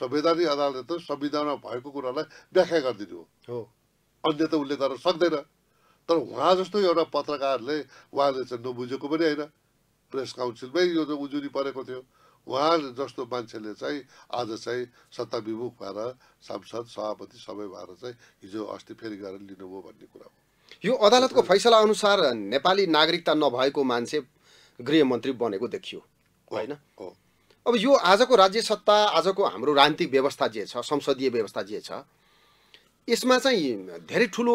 संवैधानिक अदालतले त संविधानमा भएको कुरालाई व्याख्या गरिदिनु हो अन्य त उसले गर्न सक्दैन तर उहाँ जस्तो एउटा पत्रकारले उहाँले चाहिँ नबुझेको पनि होइन प्रेस काउन्सिलमै यो उजुरी परेको थियो उहाँ जस्तो मान्छेले चाहिँ आज चाहिँ सत्ताविमुख भएर सांसद सभापति सबै भएर चाहिँ हिजो अस्ति फेरि गएर लिनुभयो भन्ने कुरा हो यो अदालतको फैसला अनुसार नेपाली नागरिकता नभएको मान्छे गृहमन्त्री बनेको देखियो होइन अब यो आजको राज्य सत्ता आजको हाम्रो राजनीतिक व्यवस्था जे छ संसदीय व्यवस्था जे छ यसमा चाहिँ धेरै ठुलो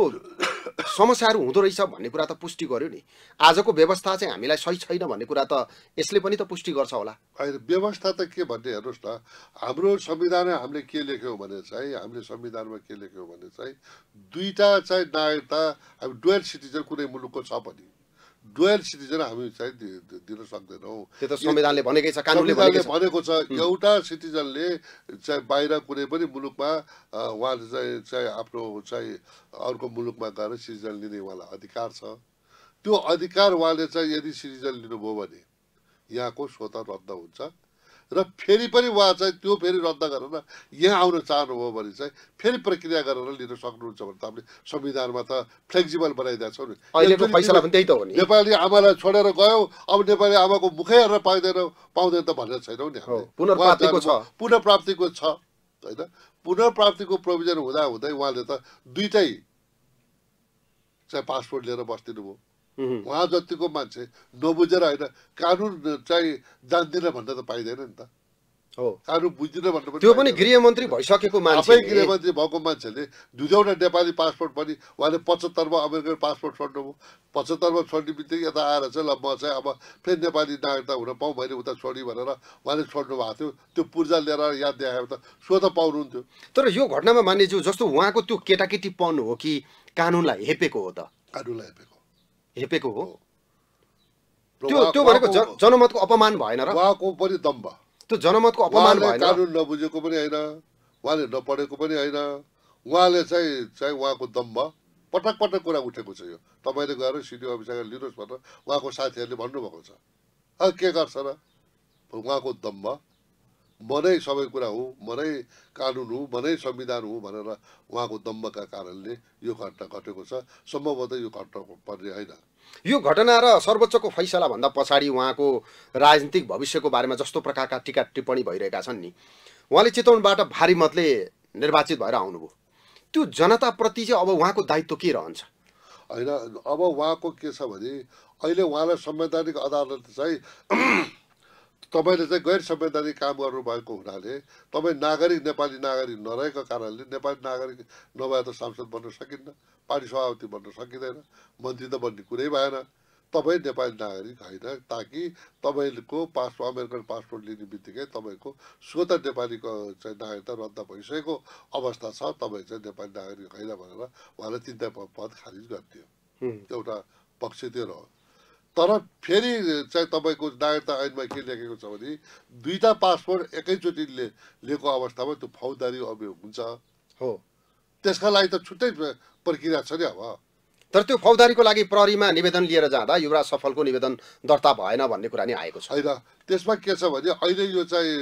समस्याहरू हुँदो रहेछ भन्ने कुरा त पुष्टि गर्यो नि आजको व्यवस्था चाहिँ हामीलाई सही छैन भन्ने कुरा त यसले पनि त पुष्टि गर्छ होला होइन व्यवस्था त के भन्ने हेर्नुहोस् न हाम्रो संविधान हामीले के लेख्यौँ भने चाहिँ हामीले संविधानमा के लेख्यौँ भने चाहिँ दुईवटा चाहिँ नागरिकता हामी डुवेल सिटिजन कुनै मुलुकको छ पनि डुवेल सिटिजन हामी चाहिँ दिन सक्दैनौँ त्यो त संविधानले भनेकै छ संविधानले भनेको छ एउटा सिटिजनले चाहिँ बाहिर कुनै पनि मुलुकमा उहाँले चाहिँ चाहिँ आफ्नो चाहिँ अर्को मुलुकमा गएर सिटिजन लिने उहाँलाई अधिकार छ त्यो अधिकार उहाँले चाहिँ यदि सिटिजन लिनुभयो भने यहाँको स्वतः रद्द हुन्छ र फेरि पनि उहाँ चाहिँ त्यो फेरि रद्द गरेर यहाँ आउन चाहनुभयो भने चाहिँ फेरि प्रक्रिया गरेर लिन सक्नुहुन्छ भने त हामीले संविधानमा त फ्लेक्सिबल बनाइदिएको छौँ नि नेपाली आमालाई छोडेर गयौँ अब नेपाली आमाको मुखै हेरेर पाइँदैन पाउँदैन त भनेर छैनौँ नि पुनर्प्राप्तिको छ पुनर्प्राप्तिको छ होइन पुनर्प्राप्तिको प्रोभिजन हुँदा हुँदै उहाँले त दुइटै चाहिँ पासपोर्ट लिएर बस्दिनु भयो Mhm. उहाँ जतिको मान्छे नबुझेर होइन कानुन चाहिँ जान्दिनँ भन्न त पाइँदैन नि त हो कानुन बुझ्दिनँ भन्नु त्यो पनि गृहमन्त्री भइसकेको मान्छे आफै गृहमन्त्री भएको मान्छेले दुईवटा नेपाली पासपोर्ट पनि उहाँले पचहत्तरमा अमेरिकन पासपोर्ट छोड्नुभयो पचहत्तरमा छोड्ने बित्तिकै यता आएर चाहिँ ल म चाहिँ अब फेरि नेपाली नागरिकता हुन पाउँ भने उता छोडी भनेर उहाँले छोड्नु भएको थियो त्यो पूर्जा लिएर याद देखाएको त सो त पाउनुहुन्थ्यो तर यो घटनामा मान्यज्यू जस्तो उहाँको त्यो केटाकेटी केटाकेटीपन हो कि कानुनलाई हेपेको हो त कानुनलाई हेपेको हेपेको हो त्यो त्यो भनेको जनमतको अपमान भएन र उहाँको पनि दम्ब त्यो जनमतको अपमान भएन कानुन नबुझेको पनि होइन उहाँले नपढेको पनि होइन उहाँले चाहिँ चाहिँ उहाँको दम्ब पटक पटक कुरा उठेको छ यो तपाईँले गएर सिडिओ अफिसमा लिनुहोस् भनेर उहाँको साथीहरूले भन्नुभएको छ के गर्छ र उहाँको दम्ब मनै सबै कुरा हो मनै कानुन हो मनै संविधान हो भनेर उहाँको दम्बका कारणले यो घटना घटेको छ सम्भवतः यो घटना पर्ने होइन यो घटना र सर्वोच्चको फैसलाभन्दा पछाडि उहाँको राजनीतिक भविष्यको बारेमा जस्तो प्रकारका टिका टिप्पणी भइरहेका छन् नि उहाँले चितवनबाट भारी मतले निर्वाचित भएर आउनुभयो त्यो जनताप्रति चाहिँ अब उहाँको दायित्व के रहन्छ होइन अब उहाँको के छ भने अहिले उहाँलाई संवैधानिक अदालत चाहिँ तपाईँले चाहिँ गैर संवैधानिक काम गर्नुभएको हुनाले तपाईँ नागरिक नेपाली नागरिक नरहेको कारणले नेपाली नागरिक नभए त सांसद बन्न सकिन्न पार्टी सभापति बन्न सकिँदैन मन्त्री त बन्ने कुरै भएन तपाईँ नेपाली नागरिक होइन ताकि तपाईँको पासपोर्ट अमेरिकन पासपोर्ट लिने बित्तिकै तपाईँको स्वत नेपालीको चाहिँ नागरिकता रद्द भइसकेको अवस्था छ तपाईँ चाहिँ नेपाली नागरिक होइन भनेर उहाँलाई तिनवटा पद खारिज गरिदियो एउटा पक्ष त्यो हो तर फेरि चाहिँ तपाईँको नागरिकता ऐनमा के लेखेको छ भने दुईवटा पासपोर्ट एकैचोटि लिएको अवस्थामा त्यो फौजदारी अभियोग हुन्छ हो त्यसका लागि त छुट्टै प्रक्रिया छ नि अब तर त्यो फौजदारीको लागि प्रहरीमा निवेदन लिएर जाँदा युवराज सफलको निवेदन दर्ता भएन भन्ने कुरा नि आएको छ होइन त्यसमा के छ भने अहिले यो चाहिँ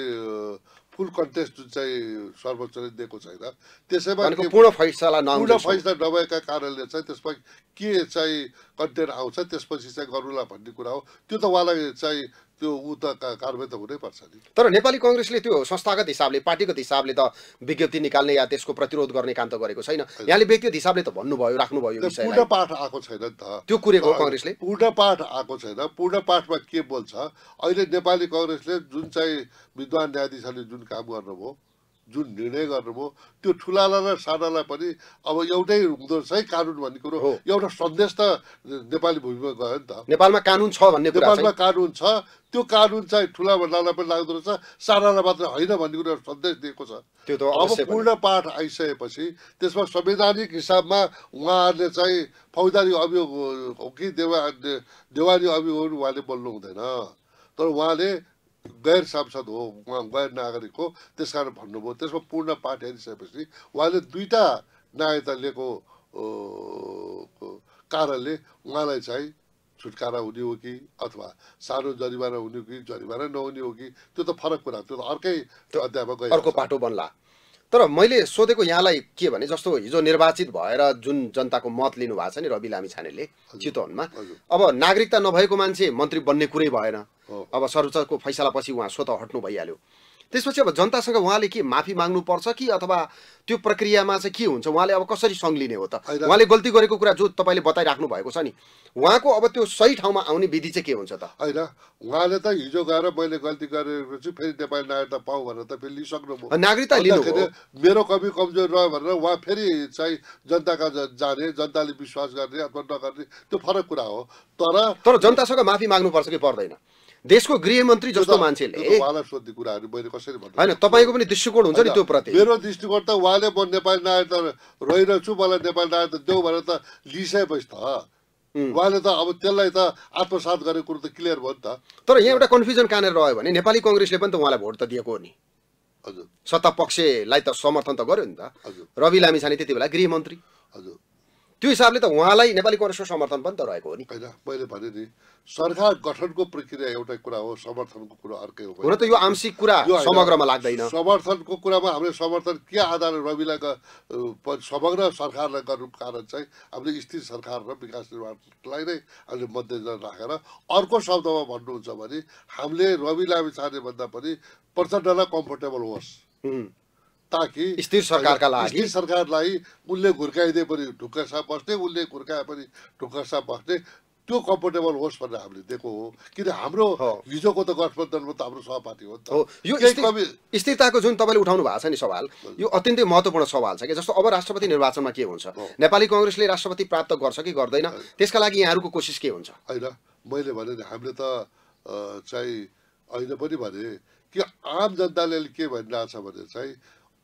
फुल कन्टेस्ट जुन चाहिँ सर्वोच्चले दिएको छैन त्यसैमा पूर्ण फैसला पूर्ण फैसला नभएका कारणले चाहिँ त्यसमा के चाहिँ कन्टेन्ट आउँछ त्यसपछि चाहिँ गरौँला भन्ने कुरा हो त्यो त उहाँलाई चाहिँ त्यो ऊ त कारवाही त हुनैपर्छ नि तर नेपाली कङ्ग्रेसले त्यो संस्थागत हिसाबले पार्टीगत हिसाबले त विज्ञप्ति निकाल्ने या त्यसको प्रतिरोध गर्ने काम त गरेको छैन यहाँले व्यक्तिगत हिसाबले त भन्नुभयो राख्नुभयो पूर्ण पाठ आएको छैन नि त त्यो कुरेको कङ्ग्रेसले पूर्ण पाठ आएको छैन पूर्ण पाठमा के बोल्छ अहिले नेपाली कङ्ग्रेसले जुन चाहिँ विद्वान न्यायाधीशहरूले जुन काम गर्नुभयो जुन निर्णय गर्नुभयो त्यो ठुलालाई र सानालाई पनि अब एउटै हुँदो रहेछ है कानुन भन्ने कुरो एउटा सन्देश त नेपाली भूमिमा गयो नि त नेपालमा कानुन छ भन्ने नेपालमा कानुन छ त्यो कानुन चाहिँ ठुला भन्नालाई पनि लाग्दो रहेछ सानालाई मात्र होइन भन्ने कुरो सन्देश दिएको छ त्यो त अब पूर्ण पाठ आइसकेपछि त्यसमा संवैधानिक हिसाबमा उहाँहरूले चाहिँ फौजदारी अभियोग हो कि देवा देवानी अभियोग उहाँले बोल्नु हुँदैन तर उहाँले गैर सांसद हो उहाँ गैर नागरिक हो त्यस कारण भन्नुभयो त्यसमा पूर्ण पाठ हेरिसकेपछि उहाँले दुईवटा नागरिकता लिएको कारणले उहाँलाई चाहिँ छुटकारा हुने हो कि अथवा सानो जरिवाना हुने हो कि जरिवाना नहुने हो कि त्यो त फरक कुरा त्यो त अर्कै अध्यायमा गयो अर्को पाटो बन्ला तर मैले सोधेको यहाँलाई के भने जस्तो हिजो निर्वाचित भएर जुन जनताको मत लिनु भएको छ नि रवि लामी छानेले चितवनमा अब नागरिकता नभएको मान्छे मन्त्री बन्ने कुरै भएन अब सर्वोच्चको फैसलापछि उहाँ स्वतः हट्नु भइहाल्यो त्यसपछि अब जनतासँग उहाँले के माफी माग्नु पर्छ कि अथवा त्यो प्रक्रियामा चाहिँ के हुन्छ उहाँले अब कसरी सङ्घ लिने हो त उहाँले गल्ती गरेको कुरा जो तपाईँले बताइराख्नु भएको छ नि उहाँको अब त्यो सही ठाउँमा आउने विधि चाहिँ के हुन्छ त होइन उहाँले त हिजो गएर मैले गल्ती गरेपछि फेरि नेपाली नागरिकता पाऊ भनेर त फेरि लिइसक्नु नागरिकता लिँदाखेरि मेरो कमी कमजोर रह्यो भनेर उहाँ फेरि चाहिँ जनताका जाने जनताले विश्वास गर्ने अथवा नगर्ने त्यो फरक कुरा हो तर तर जनतासँग माफी माग्नुपर्छ कि पर्दैन देशको गृहमन्त्री जस्तो मान्छेले कुराहरू होइन तपाईँको पनि दृष्टिकोण हुन्छ नि त्यो प्रति मेरो दृष्टिकोण त उहाँले म नेपाली नागरिकता छु मलाई नेपाली नागरिकता देऊ भनेर त लिइसकेपछि त उहाँले त अब त्यसलाई त आत्मसात गरेको कुरो त क्लियर भयो नि त तर यहाँ एउटा कन्फ्युजन कहाँनिर रह्यो भने नेपाली कङ्ग्रेसले पनि त उहाँलाई भोट त दिएको हो नि हजुर सत्ता पक्षलाई त समर्थन त गर्यो नि त हजुर रवि लामिछाने त्यति बेला गृहमन्त्री हजुर त्यो हिसाबले त उहाँलाई नेपाली कङ्ग्रेसको समर्थन पनि त रहेको हो नि होइन मैले भने नि सरकार गठनको प्रक्रिया एउटै कुरा हो समर्थनको कुरा अर्कै हो हुन त यो आंशिक कुरा समग्रमा लाग्दैन समर्थनको कुरामा हामीले समर्थन के आधार रविलाई समग्र सरकारलाई गर्नु कारण चाहिँ हामीले स्थिर सरकार र विकास निर्माणलाई नै हामीले मध्यनजर राखेर अर्को शब्दमा भन्नुहुन्छ भने हामीले रवि लामिछाने भन्दा पनि प्रचण्डलाई कम्फोर्टेबल होस् ताकि स्थिर सरकारका लागि सरकारलाई उसले घुर्काइदिए पनि ढुक्कसा बस्ने उसले घुर्काए पनि ढुक्कसा बस्ने त्यो कम्फोर्टेबल होस् भनेर हामीले दिएको हो किन हाम्रो हिजोको त गठबन्धनमा त हाम्रो सहपाठी हो यो स्थिरताको जुन तपाईँले उठाउनु भएको छ नि सवाल यो अत्यन्तै महत्त्वपूर्ण सवाल छ कि जस्तो अब राष्ट्रपति निर्वाचनमा के हुन्छ नेपाली कङ्ग्रेसले राष्ट्रपति प्राप्त गर्छ कि गर्दैन त्यसका लागि यहाँहरूको कोसिस के हुन्छ होइन मैले भने हामीले त चाहिँ अहिले पनि भने कि आम जनताले के भनिरहेछ भने चाहिँ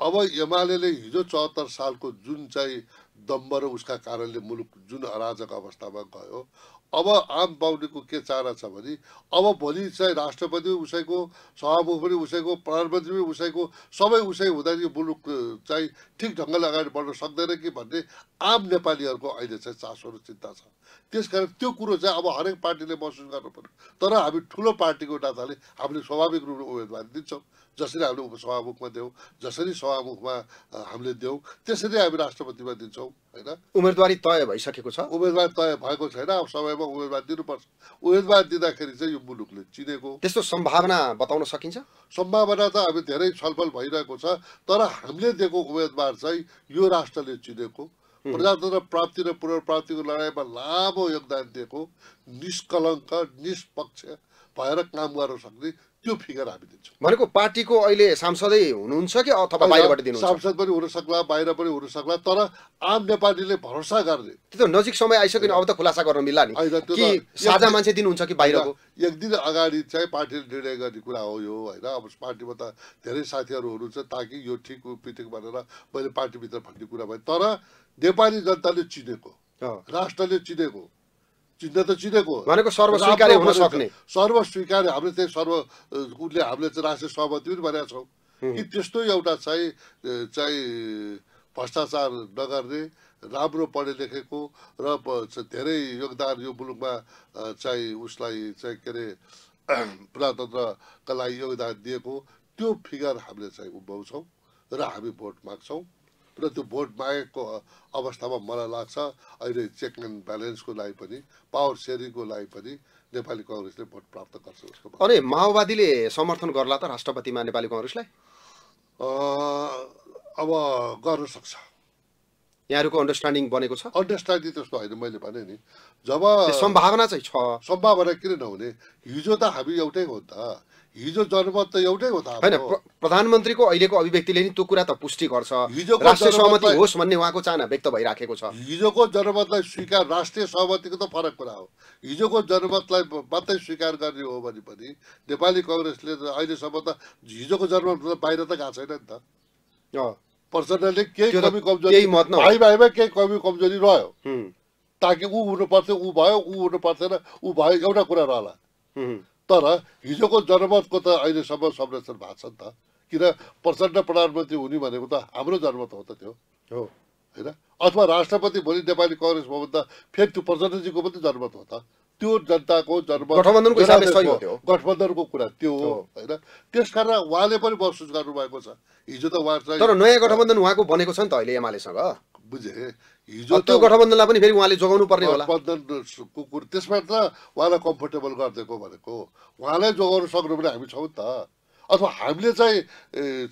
अब एमाले हिजो चौहत्तर सालको जुन चाहिँ दम्ब र उसका कारणले मुलुक जुन अराजक अवस्थामा गयो अब आम पाउनेको के चाहना छ भने अब भोलि चाहिँ राष्ट्रपति उसैको सभामुख पनि उसैको प्रधानमन्त्री पनि उसैको सबै उसै हुँदा यो मुलुक चाहिँ ठिक ढङ्गले अगाडि बढ्न सक्दैन कि भन्ने आम नेपालीहरूको अहिले चाहिँ चासो र चिन्ता छ त्यसकारण त्यो कुरो चाहिँ अब हरेक पार्टीले महसुस गर्नु पर्यो तर हामी ठुलो पार्टीको नाताले हामीले स्वाभाविक रूपले उम्मेदवारी दिन्छौँ जसरी हामीले उपसभामुखमा दियौँ जसरी सभामुखमा हामीले दियौँ त्यसरी हामी राष्ट्रपतिमा दिन्छौँ होइन उम्मेदवारी तय भइसकेको छ उम्मेदवार तय भएको छैन अब सबैमा उम्मेदवार दिनुपर्छ उम्मेदवार दिँदाखेरि चाहिँ यो मुलुकले चिनेको त्यस्तो सम्भावना बताउन सकिन्छ सम्भावना त अब धेरै छलफल भइरहेको छ तर हामीले दिएको उम्मेदवार चाहिँ यो राष्ट्रले चिनेको प्रजातन्त्र प्राप्ति र पुनर्प्राप्तिको लडाइँमा लामो योगदान दिएको निष्कलङ्क निष्पक्ष भएर काम गर्न सक्ने त्यो फिगर हामी दिन्छौँ भनेको पार्टीको अहिले सांसदै हुनुहुन्छ कि अथवा बाहिरबाट दिनुहुन्छ सांसद पनि हुन सक्ला बाहिर पनि हुन सक्ला तर आम नेपालीले भरोसा गर्ने त्यो त नजिक समय आइसक्यो अब त खुलासा गर्न मिल्ला नि कि साझा मान्छे दिनुहुन्छ कि बाहिरको एक दिन अगाडि चाहिँ पार्टीले निर्णय गर्ने कुरा हो यो होइन अब पार्टीमा त धेरै साथीहरू हुनुहुन्छ ताकि यो ठिक पिठिक भनेर मैले पार्टीभित्र भन्ने कुरा भयो तर नेपाली जनताले चिनेको राष्ट्रले चिनेको चिन्दा त चिनेको भनेको सर्वस्वीकार्य हुन सक्ने सर्वस्वीकार्य हामीले चाहिँ सर्व उसले हामीले चाहिँ राष्ट्रिय सहमति पनि भनेका छौँ कि त्यस्तो एउटा चाहिँ चाहिँ भ्रष्टाचार नगर्ने राम्रो पढे लेखेको र धेरै योगदान यो मुलुकमा चाहिँ उसलाई चाहिँ के अरे प्रजातन्त्रका लागि योगदान दिएको त्यो फिगर हामीले चाहिँ उभाउँछौँ र हामी भोट माग्छौँ र त्यो भोट मागेको अवस्थामा मलाई लाग्छ अहिले चेक एन्ड ब्यालेन्सको लागि पनि पावर सेयरिङको लागि पनि नेपाली कङ्ग्रेसले भोट प्राप्त गर्छ उसको अनि माओवादीले समर्थन गर्ला त राष्ट्रपतिमा नेपाली कङ्ग्रेसलाई अब गर्न सक्छ यहाँहरूको अन्डरस्ट्यान्डिङ बनेको छ अन्डरस्ट्यान्डिङ त्यस्तो होइन मैले भने नि जब सम्भावना चाहिँ छ सम्भावना किन नहुने हिजो त हामी एउटै हो नि त हिजो जनमत त एउटै हो त होइन प्रधानमन्त्रीको अहिलेको अभिव्यक्तिले नि त्यो कुरा त पुष्टि गर्छ राष्ट्रिय सहमति होस् भन्ने उहाँको चाहना व्यक्त भइराखेको छ हिजोको जनमतलाई स्वीकार राष्ट्रिय सहमतिको त फरक कुरा हो हिजोको जनमतलाई मात्रै स्वीकार गर्ने हो भने पनि नेपाली कङ्ग्रेसले अहिलेसम्म त हिजोको जनमत बाहिर त गएको छैन नि त प्रचण्डले केही कमी कमजोरी भाइ भाइमा केही कमी कमजोरी रह्यो ताकि ऊ हुनु पर्थ्यो ऊ भयो ऊ हुनु पर्थेन ऊ भयो एउटा कुरा रहला तर हिजोको जनमतको त अहिलेसम्म संरक्षण भएको छ नि त किन प्रचण्ड प्रधानमन्त्री हुने भनेको त हाम्रो जनमत हो त त्यो हो होइन अथवा राष्ट्रपति भोलि नेपाली कङ्ग्रेस भयो भने त फेरि त्यो प्रचण्डजीको पनि जनमत हो त त्यो जनताको जनमत गठबन्धनको कुरा त्यो हो होइन त्यस कारण उहाँले पनि महसुस गर्नुभएको छ हिजो त उहाँ तर नयाँ गठबन्धन उहाँको बनेको छ नि त अहिले एमालेसँग बुझेँ हिजो त्यो गठबन्धनलाई पनि फेरि उहाँले जोगाउनु पर्ने होला गठबन्धनको कुरो त्यसमा त उहाँलाई कम्फोर्टेबल गरिदिएको भनेको उहाँलाई जोगाउनु सक्नु पनि हामी छौँ त अथवा हामीले चाहिँ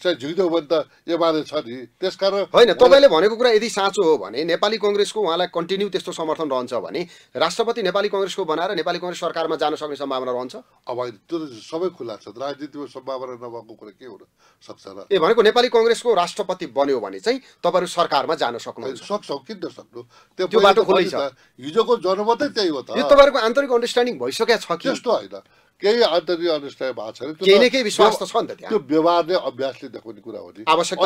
चाहिँ झिक्दैयो भने त एमाले छ नि त्यसकारण होइन तपाईँले भनेको कुरा यदि साँचो हो भने नेपाली कङ्ग्रेसको उहाँलाई कन्टिन्यू त्यस्तो समर्थन रहन्छ भने राष्ट्रपति नेपाली कङ्ग्रेसको बनाएर नेपाली कङ्ग्रेस सरकारमा जान सक्ने सम्भावना रहन्छ अब त्यो सबै खुल्ला छ राजनीतिमा सम्भावना नभएको कुरा के हुन सक्छ र ए भनेको नेपाली कङ्ग्रेसको राष्ट्रपति बन्यो भने चाहिँ तपाईँहरू सरकारमा जान सक्नु सक्छौँ किन सक्नु त्यो बाटो छ हिजोको जनमतै त्यही हो त यो तपाईँहरूको आन्तरिक अन्डरस्ट्यान्डिङ भइसकेको छ कि त्यस्तो होइन केही आन्तरिक अनिष्ठाय भएको छैन केही न विश्वास त छ नि त त्यो व्यवहारले अभ्यासले देखाउने कुरा हो नि आवश्यक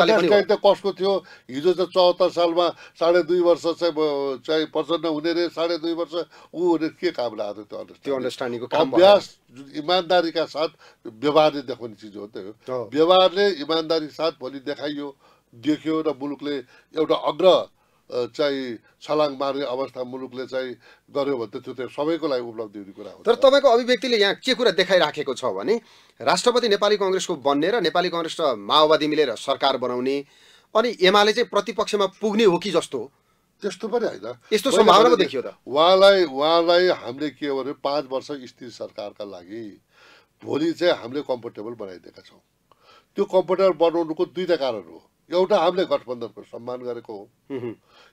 त कसको थियो हिजो त चौहत्तर सालमा साढे दुई वर्ष चाहिँ चाहिँ प्रचण्ड हुने रे साढे दुई वर्ष ऊ हुने के काम लाग्यो त्यो त्यो अभ्यास जुन इमान्दारीका साथ व्यवहारले देखाउने चिज हो नि त व्यवहारले इमान्दारी साथ भोलि देखाइयो देख्यो र मुलुकले एउटा अग्र चाहिँ छलाङ मार्ने अवस्था मुलुकले चाहिँ गर्यो भने त त्यो चाहिँ सबैको लागि उपलब्धि हुने कुरा हो तर तपाईँको अभिव्यक्तिले यहाँ के कुरा देखाइराखेको छ भने राष्ट्रपति नेपाली कङ्ग्रेसको बन्ने र नेपाली कङ्ग्रेस र माओवादी मिलेर सरकार बनाउने अनि एमाले चाहिँ प्रतिपक्षमा पुग्ने हो कि जस्तो त्यस्तो पनि होइन यस्तो सम्भावना देखियो त उहाँलाई उहाँलाई हामीले के भने पाँच वर्ष स्थिर सरकारका लागि भोलि चाहिँ हामीले कम्फोर्टेबल बनाइदिएका छौँ त्यो कम्फोर्टेबल बनाउनुको दुईवटा कारण हो एउटा हामीले गठबन्धनको सम्मान गरेको हो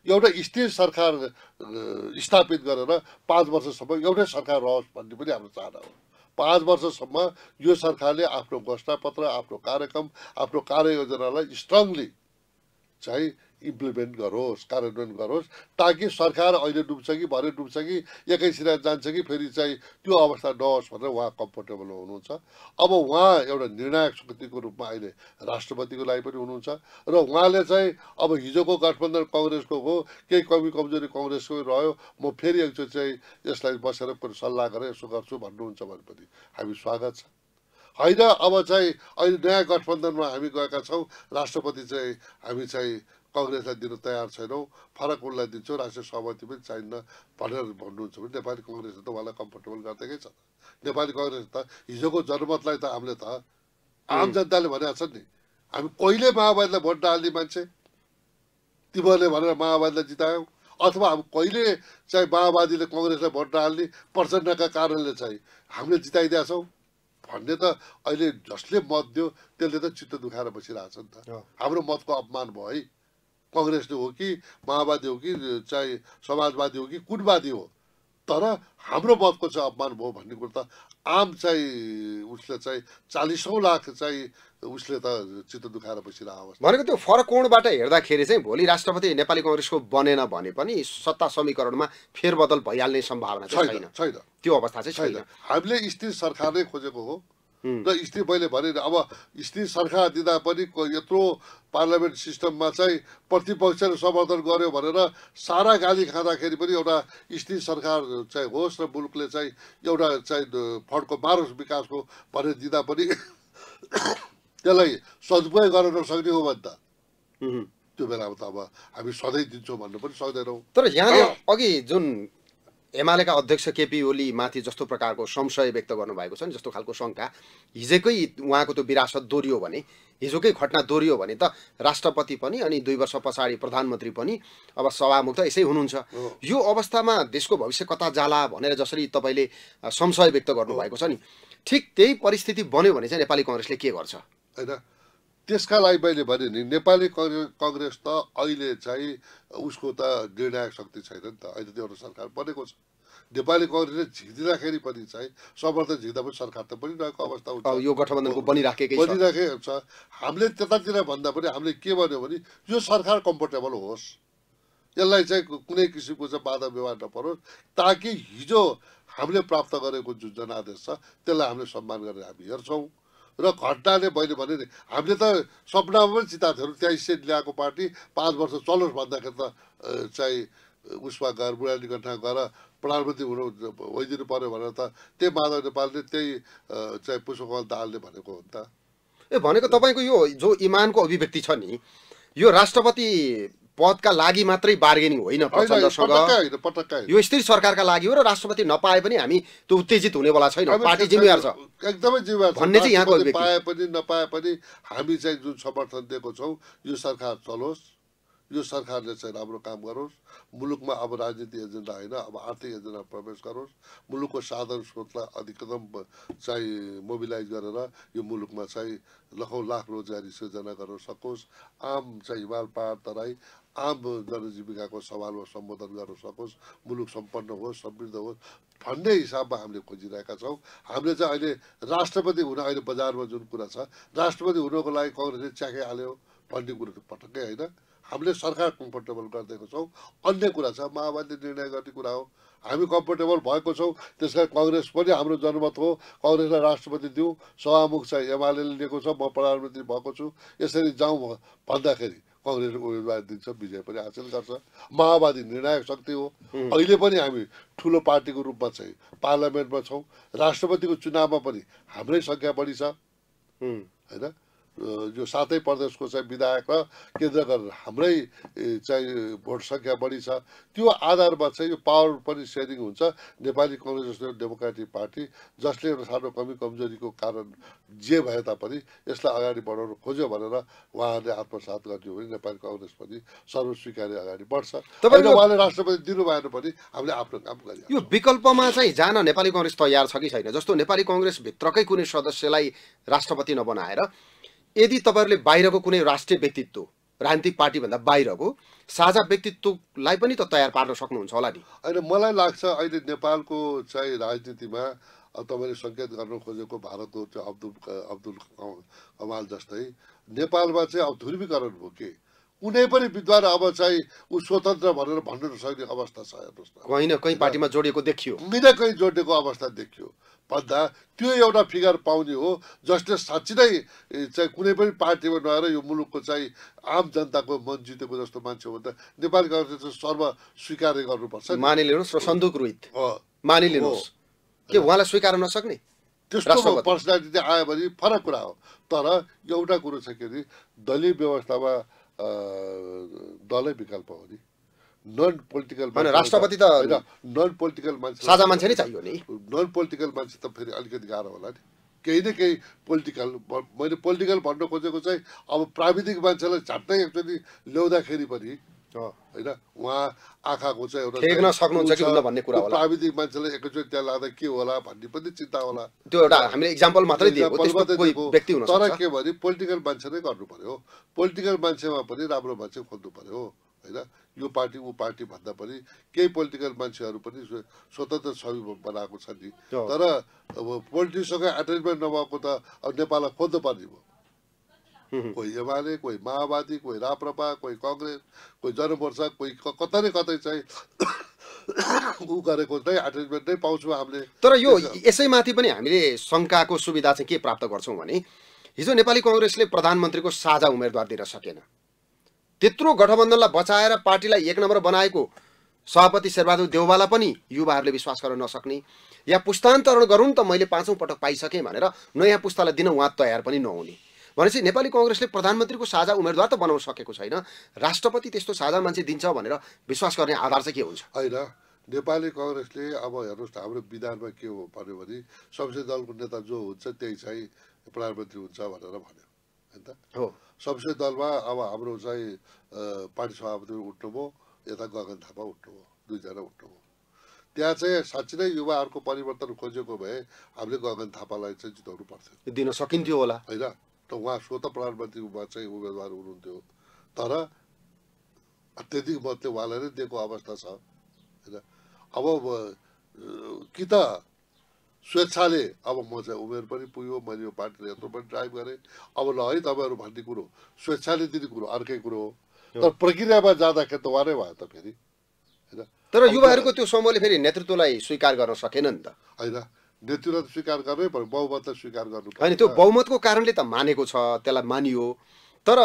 एउटा स्थिर सरकार स्थापित गरेर पाँच वर्षसम्म एउटै सरकार रहोस् भन्ने पनि हाम्रो चाहना हो पाँच वर्षसम्म यो सरकारले आफ्नो घोषणापत्र आफ्नो कार्यक्रम आफ्नो कार्ययोजनालाई स्ट्रङली चाहिँ इम्प्लिमेन्ट गरोस् कार्यान्वयन गरोस् ताकि सरकार अहिले डुब्छ कि भरे डुब्छ कि एकैछिन जान्छ कि फेरि चाहिँ त्यो अवस्था नहोस् भनेर उहाँ कम्फोर्टेबल हुनुहुन्छ अब उहाँ एउटा निर्णायक शक्तिको रूपमा अहिले राष्ट्रपतिको लागि पनि हुनुहुन्छ र उहाँले चाहिँ अब हिजोको गठबन्धन कङ्ग्रेसको हो केही कमी कमजोरी कङ्ग्रेसको रह्यो म फेरि एकचोटि चाहिँ यसलाई बसेर सल्लाह गरेर यसो गर्छु भन्नुहुन्छ भने पनि हामी स्वागत छ होइन अब चाहिँ अहिले नयाँ गठबन्धनमा हामी गएका छौँ राष्ट्रपति चाहिँ हामी चाहिँ कङ्ग्रेसलाई दिनु तयार छैनौँ फरक उसलाई दिन्छौँ राष्ट्रिय सहमति पनि चाहिन्न भनेर भन्नुहुन्छ भने नेपाली कङ्ग्रेसले त उहाँलाई कम्फर्टेबल गरिदिएकै छ नेपाली कङ्ग्रेस त हिजोको जनमतलाई त हामीले त आम जनताले भनेका छन् नि हामी कहिले माओवादीलाई भोट नहाल्ने मान्छे तिमीहरूले भनेर माओवादीलाई जितायौँ अथवा हामी कहिले चाहिँ माओवादीले कङ्ग्रेसलाई भोट नहाल्ने प्रचण्डका कारणले चाहिँ हामीले जिताइदिएका छौँ भन्ने त अहिले जसले मत दियो त्यसले त चित्त दुखाएर बसिरहेको छ नि त हाम्रो मतको अपमान भयो है कङ्ग्रेसले हो कि माओवादी हो कि चाहे समाजवादी हो कि कुनवादी हो तर हाम्रो मतको चाहिँ अपमान भयो भन्ने कुरो त आम चाहिँ उसले चाहिँ चालिसौँ लाख चाहिँ उसले त चित्त दुखाएर बसिरहेको अवस्था भनेको त्यो फरक कोणबाट हेर्दाखेरि चाहिँ भोलि राष्ट्रपति नेपाली कङ्ग्रेसको बनेन भने पनि सत्ता समीकरणमा फेरबदल भइहाल्ने सम्भावना छैन छैन त्यो अवस्था चाहिँ छैन हामीले स्थिर सरकार नै खोजेको हो र स्त्री मैले भने अब स्त्री सरकार दिँदा पनि यत्रो पार्लियामेन्ट सिस्टममा चाहिँ प्रतिपक्षले समर्थन गर्यो भनेर सारा गाली खाँदाखेरि पनि एउटा स्त्री सरकार चाहिँ होस् र मुलुकले चाहिँ एउटा चाहिँ फन्डको मारोस् विकासको भनेर दिँदा पनि त्यसलाई सदुपयोग गर्न नसक्ने हो भने त त्यो बेलामा त अब हामी सधैँ दिन्छौँ भन्नु पनि सक्दैनौँ तर यहाँले अघि जुन एमालेका अध्यक्ष केपी ओलीमाथि जस्तो प्रकारको संशय व्यक्त गर्नुभएको छ नि जस्तो खालको शङ्का हिजोकै उहाँको त्यो विरासत दोहोरियो भने हिजोकै घटना दोहोरियो भने त राष्ट्रपति पनि अनि दुई वर्ष पछाडि प्रधानमन्त्री पनि अब सभामुक्त यसै हुनुहुन्छ यो अवस्थामा देशको भविष्य कता जाला भनेर जसरी तपाईँले संशय व्यक्त गर्नुभएको छ नि ठिक त्यही परिस्थिति बन्यो भने चाहिँ नेपाली कङ्ग्रेसले के गर्छ होइन त्यसका लागि मैले भने नि नेपाली कङ्ग्रेस कङ्ग्रेस त अहिले चाहिँ उसको त निर्णायक शक्ति छैन नि त अहिले त एउटा सरकार बनेको छ नेपाली कङ्ग्रेसले झिक्दिँदाखेरि पनि चाहिँ समर्थन झिक्दा पनि सरकार त बनिरहेको अवस्था हुन्छ यो गठबन्धनको बनिराखेको बनिराखेको छ हामीले त्यतातिर भन्दा पनि हामीले के भन्यो भने यो सरकार कम्फोर्टेबल होस् यसलाई चाहिँ कुनै किसिमको चाहिँ बाधा व्यवहार नपरोस् ताकि हिजो हामीले प्राप्त गरेको जुन जनादेश छ त्यसलाई हामीले सम्मान गरेर हामी हेर्छौँ र घटनाले मैले भने नि हामीले त सपनामा पनि चिताएको थियौँ त्यहाँ स्टेट ल्याएको पार्टी पाँच वर्ष चलोस् भन्दाखेरि त चाहिँ उसमा गएर बुढाली घटना गएर प्रधानमन्त्री हुनु भइदिनु पर्यो भनेर त त्यही माधव नेपालले त्यही चाहिँ पुष्पकमल दाहालले भनेको हो नि त ए भनेको तपाईँको यो जो इमानको अभिव्यक्ति छ नि यो राष्ट्रपति पदका लागि मात्रै बार्गेनिङ होइन प्रचण्डसँग यो स्थिर सरकारका लागि हो र राष्ट्रपति नपाए पनि हामी त्यो उत्तेजित हुनेवाला छैन पार्टी जिम्मेवार छ एकदमै जिम्मेवार भन्ने चाहिँ यहाँको पाए पनि नपाए पनि हामी चाहिँ जुन समर्थन दिएको छौँ यो सरकार चलोस् यो सरकारले चाहिँ राम्रो काम गरोस् मुलुकमा अब राजनीति एजेन्डा होइन अब आर्थिक एजेन्डा प्रवेश गरोस् मुलुकको साधन स्रोतलाई अधिकतम चाहिँ मोबिलाइज गरेर यो मुलुकमा चाहिँ लखौँ लाख रोजगारी सिर्जना गर्न सकोस् आम चाहिँ हिमाल पहाड तराई आम जनजीविकाको सवालमा सम्बोधन गर्न सकोस् मुलुक सम्पन्न होस् समृद्ध होस् भन्ने हिसाबमा हामीले खोजिरहेका छौँ हामीले चाहिँ अहिले राष्ट्रपति हुन अहिले बजारमा जुन कुरा छ राष्ट्रपति हुनको लागि कङ्ग्रेसले च्याखे हाल्यो भन्ने कुरो त पटक्कै होइन हामीले सरकार कम्फोर्टेबल गरिदिएको छौँ अन्य कुरा छ माओवादीले निर्णय गर्ने कुरा हो हामी कम्फोर्टेबल भएको छौँ त्यस कारण कङ्ग्रेस पनि हाम्रो जनमत हो कङ्ग्रेसलाई राष्ट्रपति दिउँ सभामुख चाहिँ एमाले लिएको छ म प्रधानमन्त्री भएको छु यसरी जाउँ भन्दाखेरि कङ्ग्रेसले उम्मेदवार दिन्छ विजय पनि हासिल गर्छ माओवादी निर्णायक शक्ति हो अहिले पनि हामी ठुलो पार्टीको रूपमा चाहिँ पार्लियामेन्टमा छौँ राष्ट्रपतिको चुनावमा पनि हाम्रै सङ्ख्या बढी छ होइन जो सातै प्रदेशको चाहिँ विधायक र केन्द्र गरेर हाम्रै चाहिँ भोट सङ्ख्या बढी छ त्यो आधारमा चाहिँ यो पावर पनि सेयरिङ हुन्छ नेपाली कङ्ग्रेस जस्तो डेमोक्रेटिक पार्टी जसले एउटा सानो कमी कमजोरीको कारण जे भए तापनि यसलाई अगाडि बढाउन खोज्यो भनेर उहाँहरूले आत्मसात गरिदियो भने नेपाली कङ्ग्रेस पनि सर्वस्वीकार्य अगाडि बढ्छ तपाईँले उहाँले राष्ट्रपति दिनु भएन पनि हामीले आफ्नो काम गरियो यो विकल्पमा चाहिँ जान नेपाली कङ्ग्रेस तयार छ कि छैन जस्तो नेपाली कङ्ग्रेसभित्रकै कुनै सदस्यलाई राष्ट्रपति नबनाएर यदि तपाईँहरूले बाहिरको कुनै राष्ट्रिय व्यक्तित्व राजनीतिक पार्टीभन्दा बाहिरको साझा व्यक्तित्वलाई पनि त तयार पार्न सक्नुहुन्छ होला नि होइन मलाई लाग्छ अहिले नेपालको चाहिँ राजनीतिमा तपाईँले सङ्केत गर्न खोजेको भारतको चाहिँ अब्दुल अब्दुल कमाल जस्तै नेपालमा चाहिँ अब ध्रुवीकरण हो के कुनै पनि विद्वान अब चाहिँ ऊ स्वतन्त्र भनेर भन्न नसक्ने अवस्था छ हेर्नुहोस् न होइन कहीँ पार्टीमा जोडिएको देखियो मिना कहीँ जोडिएको अवस्था देखियो भन्दा त्यो एउटा फिगर पाउने हो जसले साँच्ची नै चाहिँ कुनै पनि पार्टीमा नआएर यो मुलुकको चाहिँ आम जनताको मन जितेको जस्तो मान्छे हो त नेपाली चाहिँ सर्व स्वीकार्य गर्नुपर्छ मानिलिनुहोस् र सन्दुक रोहित मानिलिनुहोस् के उहाँलाई स्वीकार नसक्ने त्यस्तो पर्सनालिटी आयो भने फरक कुरा हो तर एउटा कुरो छ के अरे दलीय व्यवस्थामा दलै विकल्प हो नि नन पोलिटिकल होइन राष्ट्रपति त नन पोलिटिकल मान्छे साझा मान्छे नै चाहियो नि नन पोलिटिकल मान्छे त फेरि अलिकति गाह्रो होला नि केही न केही पोलिटिकल मैले पोलिटिकल भन्न खोजेको चाहिँ अब प्राविधिक मान्छेलाई झट्टै एकचोटि ल्याउँदाखेरि पनि होइन उहाँ आँखाको चाहिँ एउटा कुरा प्राविधिक मान्छेलाई एकचोटि त्यहाँ लाँदा के होला भन्ने पनि चिन्ता होला त्यो एउटा हामीले इक्जाम्पल मात्रै तर के भने पोलिटिकल मान्छे नै गर्नु पर्यो पोलिटिकल मान्छेमा पनि राम्रो मान्छे खोज्नु पर्यो होइन यो पार्टी ऊ पार्टी भन्दा पनि केही पोलिटिकल मान्छेहरू पनि स्वतन्त्र छवि बनाएको छ नि तर अब पोलिटिक्ससँग एटेचमेन्ट नभएको त अब नेपाललाई खोज्नु पर्ने भयो कोही एमाले कोही माओवादी कोही राप्रपा कोही कङ्ग्रेस कोही जनमोर्चा कोही कतै न कतै चाहिँ ऊ गरेको चाहिँ एटेचमेन्ट नै पाउँछौँ हामीले तर यो यसैमाथि पनि हामीले शङ्काको सुविधा चाहिँ के प्राप्त गर्छौँ भने हिजो नेपाली कङ्ग्रेसले प्रधानमन्त्रीको साझा उम्मेदवार दिन सकेन त्यत्रो गठबन्धनलाई बचाएर पार्टीलाई एक नम्बर बनाएको सभापति शेरबहादुर देवबाला पनि युवाहरूले विश्वास गर्न नसक्ने या पुस्तान्तरण गरौँ त मैले पाँचौँ पटक पाइसकेँ भनेर नयाँ पुस्तालाई दिन उहाँ तयार पनि नहुने भनेपछि नेपाली कङ्ग्रेसले प्रधानमन्त्रीको साझा उम्मेदवार त बनाउन सकेको छैन राष्ट्रपति त्यस्तो साझा मान्छे दिन्छ भनेर विश्वास गर्ने आधार चाहिँ के हुन्छ होइन नेपाली कङ्ग्रेसले अब हेर्नुहोस् त हाम्रो विधानमा के हो भन्यो भने संसदीय दलको नेता जो हुन्छ त्यही चाहिँ प्रधानमन्त्री हुन्छ भनेर भन्यो होइन हो सबसे दलमा अब हाम्रो चाहिँ पार्टी सभापति उठ्नुभयो यता गगन थापा उठ्नुभयो दुईजना उठ्नुभयो त्यहाँ चाहिँ साँच्ची नै युवाहरूको परिवर्तन खोजेको भए हामीले गगन थापालाई चाहिँ जिताउनु पर्थ्यो दिन सकिन्थ्यो होला होइन त उहाँ स्वत प्रधानमन्त्रीमा चाहिँ उम्मेदवार हुनुहुन्थ्यो तर अत्यधिक मतले उहाँलाई नै दिएको अवस्था छ होइन अब कि त स्वेच्छाले अब म चाहिँ उमेर पनि पुग्यो मैले यो पार्टी यत्रो पनि ड्राइभ गरेँ अब ल है तपाईँहरू भन्ने कुरो स्वेच्छाले दिने कुरो अर्कै कुरो हो तर प्रक्रियामा जाँदाखेरि त वारै भयो त फेरि होइन तर युवाहरूको त्यो समूहले फेरि नेतृत्वलाई स्वीकार गर्न सकेन नि त होइन नेतृत्व स्वीकार गर्नै पर्यो त स्वीकार गर्नु होइन त्यो बहुमतको कारणले त मानेको छ त्यसलाई मानियो तर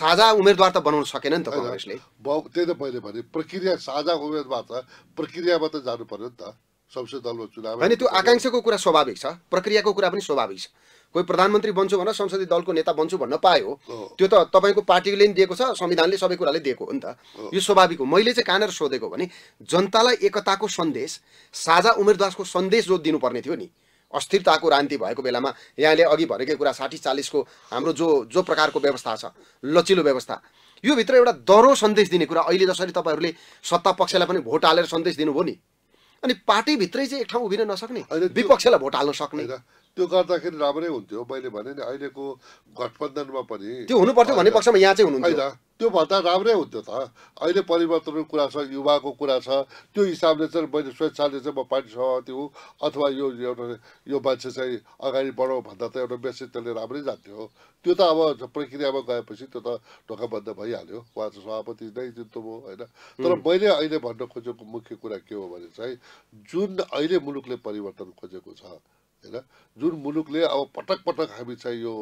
साझा उम्मेदवार त बनाउन सकेन नि त कङ्ग्रेसले त्यही त मैले भने प्रक्रिया साझा उम्मेदवार त प्रक्रियामा त जानु पर्यो नि त सबसे दलको चुनाव होइन त्यो आकाङ्क्षाको कुरा स्वाभाविक छ प्रक्रियाको कुरा पनि स्वाभाविक छ कोही प्रधानमन्त्री बन्छु भनेर संसदीय दलको नेता बन्छु भन्न पायो त्यो त तपाईँको पार्टीले नि दिएको छ संविधानले सबै कुराले दिएको हो नि त यो स्वाभाविक हो मैले चाहिँ कहाँनिर सोधेको भने जनतालाई एकताको सन्देश साझा उम्मेदवारको सन्देश जो दिनुपर्ने थियो नि अस्थिरताको रान्ति भएको बेलामा यहाँले अघि भनेकै कुरा साठी चालिसको हाम्रो जो जो प्रकारको व्यवस्था छ लचिलो व्यवस्था योभित्र एउटा दह्रो सन्देश दिने कुरा अहिले जसरी तपाईँहरूले सत्ता पक्षलाई पनि भोट हालेर सन्देश दिनुभयो नि अनि पार्टीभित्रै चाहिँ एक ठाउँ उभिन नसक्ने विपक्षलाई भोट हाल्न सक्ने त्यो गर्दाखेरि राम्रै हुन्थ्यो मैले भने नि अहिलेको गठबन्धनमा पनि त्यो हुनुपर्थ्यो भन्ने पक्षमा यहाँ चाहिँ होइन त्योभन्दा राम्रै हुन्थ्यो त अहिले परिवर्तनको कुरा छ युवाको कुरा छ त्यो हिसाबले चाहिँ मैले स्वेच्छाले चाहिँ म पार्टी सभापति हुँ अथवा यो एउटा यो मान्छे चाहिँ अगाडि बढाउँ भन्दा त एउटा मेसेज त्यसले राम्रै जान्थ्यो त्यो त अब प्रक्रियामा गएपछि त्यो त ढोकाबन्द भइहाल्यो उहाँ चाहिँ सभापति नै जित्नु भयो होइन तर मैले अहिले भन्न खोजेको मुख्य कुरा के हो भने चाहिँ जुन अहिले मुलुकले परिवर्तन खोजेको छ होइन जुन मुलुकले अब पटक पटक हामी चाहिँ यो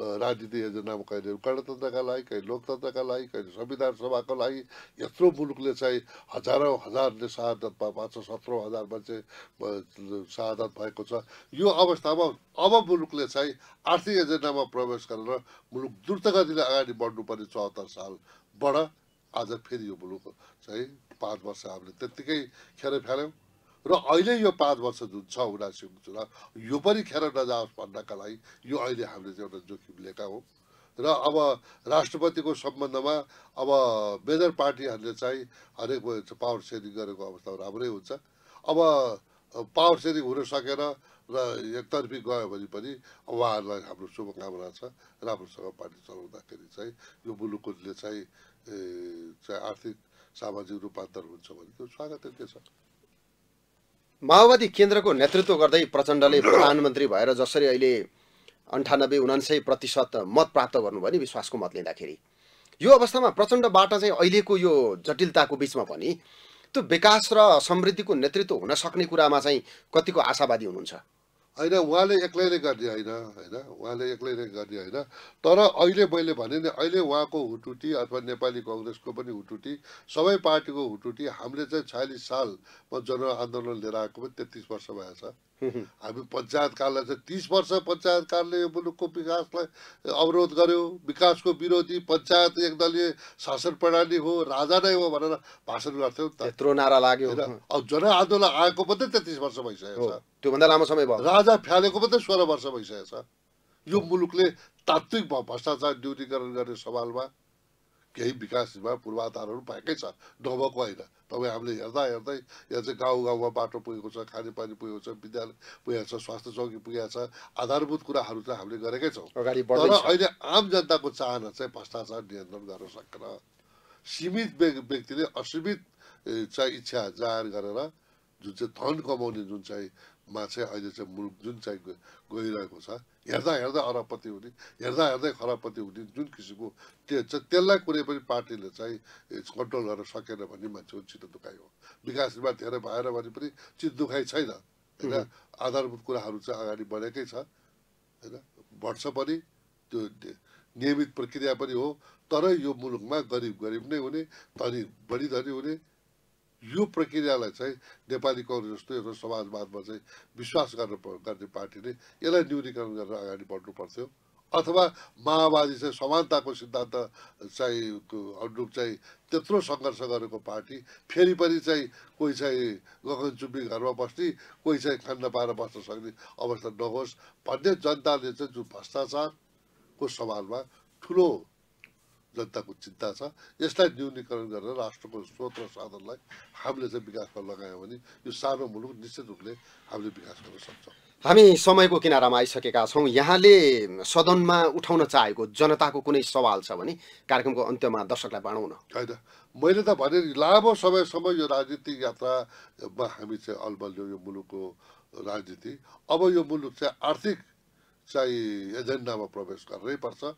राजनीति एजेन्डामा कहिले गणतन्त्रका लागि कहिले लोकतन्त्रका लागि कहिले संविधान सभाको लागि यत्रो मुलुकले चाहिँ हजारौँ हजारले शहादत पाँच सौ सत्रौँ हजार मान्छे शहादत भएको छ यो अवस्थामा अब मुलुकले चाहिँ आर्थिक एजेन्डामा प्रवेश गरेर मुलुक द्रुत गतिले अगाडि बढ्नुपर्ने चौहत्तर सालबाट आज फेरि यो मुलुक चाहिँ पाँच वर्ष हामीले त्यत्तिकै खेर फ्याल्यौँ र अहिले यो पाँच वर्ष जुन छ उनासी चुनाव यो पनि खेर नजाओस् भन्नका लागि यो अहिले हामीले चाहिँ एउटा जोखिम लिएका हौँ र अब राष्ट्रपतिको सम्बन्धमा अब मेजर पार्टीहरूले चाहिँ हरेक पावर सेयरिङ गरेको अवस्था राम्रै हुन्छ अब पावर सेयरिङ हुन सकेर र एकतर्फी गयो भने पनि उहाँहरूलाई हाम्रो शुभकामना छ राम्रोसँग पार्टी चलाउँदाखेरि चाहिँ यो मुलुकले चाहिँ चाहिँ आर्थिक सामाजिक रूपान्तर हुन्छ भने त्यो त्यो छ माओवादी केन्द्रको नेतृत्व गर्दै प्रचण्डले प्रधानमन्त्री भएर जसरी अहिले अन्ठानब्बे उनान्सय प्रतिशत मत प्राप्त गर्नुभयो नि विश्वासको मत लिँदाखेरि यो अवस्थामा प्रचण्डबाट चाहिँ अहिलेको यो जटिलताको बिचमा पनि त्यो विकास र समृद्धिको नेतृत्व हुन सक्ने कुरामा चाहिँ कतिको आशावादी हुनुहुन्छ होइन उहाँले एक्लैले गर्ने होइन होइन उहाँले एक्लैले गर्ने होइन तर अहिले मैले भने नि अहिले उहाँको हुटुटी अथवा नेपाली कङ्ग्रेसको पनि हुटुटी सबै पार्टीको हुटुटी हामीले चाहिँ छयालिस सालमा जनआन्दोलन लिएर आएको पनि तेत्तिस वर्ष भएछ हामी पञ्चायत चाहिँ तिस वर्ष पञ्चायत कालले यो मुलुकको विकासलाई अवरोध गर्यो विकासको विरोधी पञ्चायत एकदलीय शासन प्रणाली हो राजा नै हो भनेर भाषण गर्थ्यौँ त्यत्रो नारा लाग्यो अब जनआन्दोलन आएको मात्रै तेत्तिस वर्ष भइसकेको छ त्योभन्दा लामो समय भयो राजा फ्यालेको मात्रै सोह्र वर्ष भइसकेको छ यो मुलुकले तात्विक भ्रष्टाचार न्यूनीकरण गर्ने सवालमा केही विकासमा पूर्वाधारहरू पाएकै छ नभएको होइन तपाईँ हामीले हेर्दा हेर्दै यहाँ चाहिँ गाउँ गाउँमा बाटो पुगेको छ खानेपानी पुगेको छ विद्यालय पुगेको छ स्वास्थ्य चौकी पुगेको छ आधारभूत कुराहरू चाहिँ हामीले गरेकै छौँ तर अहिले आम जनताको चाहना चाहिँ भ्रष्टाचार नियन्त्रण गर्न सकेन सीमित व्यक्तिले असीमित चाहिँ इच्छा जाहेर गरेर जुन चाहिँ धन कमाउने जुन चाहिँ मा चाहिँ अहिले चाहिँ मुलुक जुन चाहिँ गइरहेको छ हेर्दा हेर्दा अरबपति हुने हेर्दा हेर्दै खरबपति हुने जुन किसिमको त्यो त्यसलाई कुनै पनि पार्टीले चाहिँ कन्ट्रोल गर्न सकेन भने मान्छेको चित्त दुखाइ हो विकास निर्माण धेरै भएर भने पनि चित्त दुखाइ छैन होइन आधारभूत कुराहरू चाहिँ अगाडि बढेकै छ होइन बढ्छ पनि त्यो नियमित प्रक्रिया पनि हो तर यो मुलुकमा गरिब गरिब नै हुने धनी बढी धनी हुने यो प्रक्रियालाई चाहिँ नेपाली कङ्ग्रेस जस्तो एउटा समाजवादमा चाहिँ विश्वास गर्न गर्ने पार्टीले यसलाई न्यूनीकरण गरेर अगाडि बढ्नु पर्थ्यो अथवा माओवादी चाहिँ समानताको सिद्धान्त चाहिँ अनुरूप चाहिँ त्यत्रो सङ्घर्ष गरेको पार्टी फेरि पनि चाहिँ कोही चाहिँ गगनचुम्बी घरमा बस्ने कोही चाहिँ खान पाएर बस्न सक्ने अवस्था नहोस् भन्ने जनताले चाहिँ जुन भ्रष्टाचारको सवालमा ठुलो जनताको चिन्ता छ यसलाई न्यूनीकरण गरेर राष्ट्रको स्रोत र साधनलाई हामीले चाहिँ विकासमा लगायौँ भने यो सानो मुलुक निश्चित रूपले हामीले विकास गर्न सक्छौँ हामी समयको किनारामा आइसकेका छौँ यहाँले सदनमा उठाउन चाहेको जनताको कुनै सवाल छ भने कार्यक्रमको अन्त्यमा दर्शकलाई बाँडौँ न होइन मैले त भने लामो समयसम्म यो राजनीतिक यात्रामा हामी चाहिँ अलबल्यौँ यो मुलुकको राजनीति अब यो मुलुक चाहिँ आर्थिक चाहिँ एजेन्डामा प्रवेश गर्नै पर्छ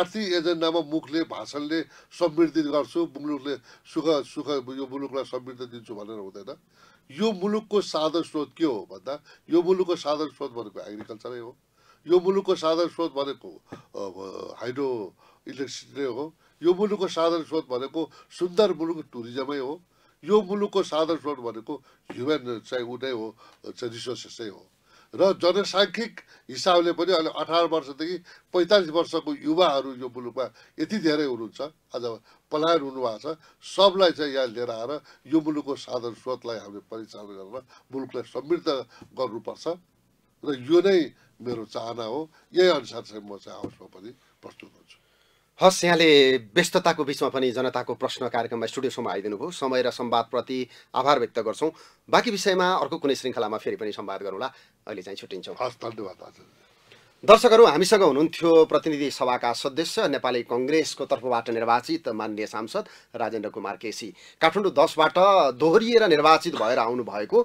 आर्थिक एजेन्डामा मुखले भाषणले समृद्धि गर्छु मुलुकले सुख सुख यो मुलुकलाई समृद्धि दिन्छु भनेर हुँदैन यो मुलुकको साधन स्रोत के हो भन्दा यो मुलुकको साधन स्रोत भनेको एग्रिकल्चरै हो यो मुलुकको साधन स्रोत भनेको हाइड्रो इलेक्ट्रिसिटी नै हो यो मुलुकको साधन स्रोत भनेको सुन्दर मुलुक टुरिज्मै हो यो मुलुकको साधन स्रोत भनेको ह्युमन चाहिँ ऊ नै हो रिसोर्सेसै हो र जनसाङ्ख्यिक हिसाबले पनि अहिले अठार वर्षदेखि पैँतालिस वर्षको युवाहरू यो मुलुकमा यति धेरै हुनुहुन्छ आज पलायन हुनुभएको छ सबलाई चाहिँ यहाँ लिएर आएर यो मुलुकको साधन स्रोतलाई हामीले परिचालन गरेर मुलुकलाई समृद्ध गर्नुपर्छ र यो नै मेरो चाहना हो यही अनुसार चाहिँ म चाहिँ हाउसमा पनि प्रस्तुत हुन्छु हस् यहाँले व्यस्तताको बिचमा पनि जनताको प्रश्न कार्यक्रममा स्टुडियो सोमा आइदिनु भयो समय र सम्वादप्रति आभार व्यक्त गर्छौँ बाँकी विषयमा अर्को कुनै श्रृङ्खलामा फेरि पनि सम्वाद गरौँला अहिले चाहिँ छुट्टिन्छौँ हस् धन्यवाद दर्शकहरू हामीसँग हुनुहुन्थ्यो प्रतिनिधि सभाका सदस्य नेपाली कङ्ग्रेसको तर्फबाट निर्वाचित मान्य सांसद राजेन्द्र कुमार केसी काठमाडौँ दसबाट दोहोरिएर निर्वाचित भएर आउनुभएको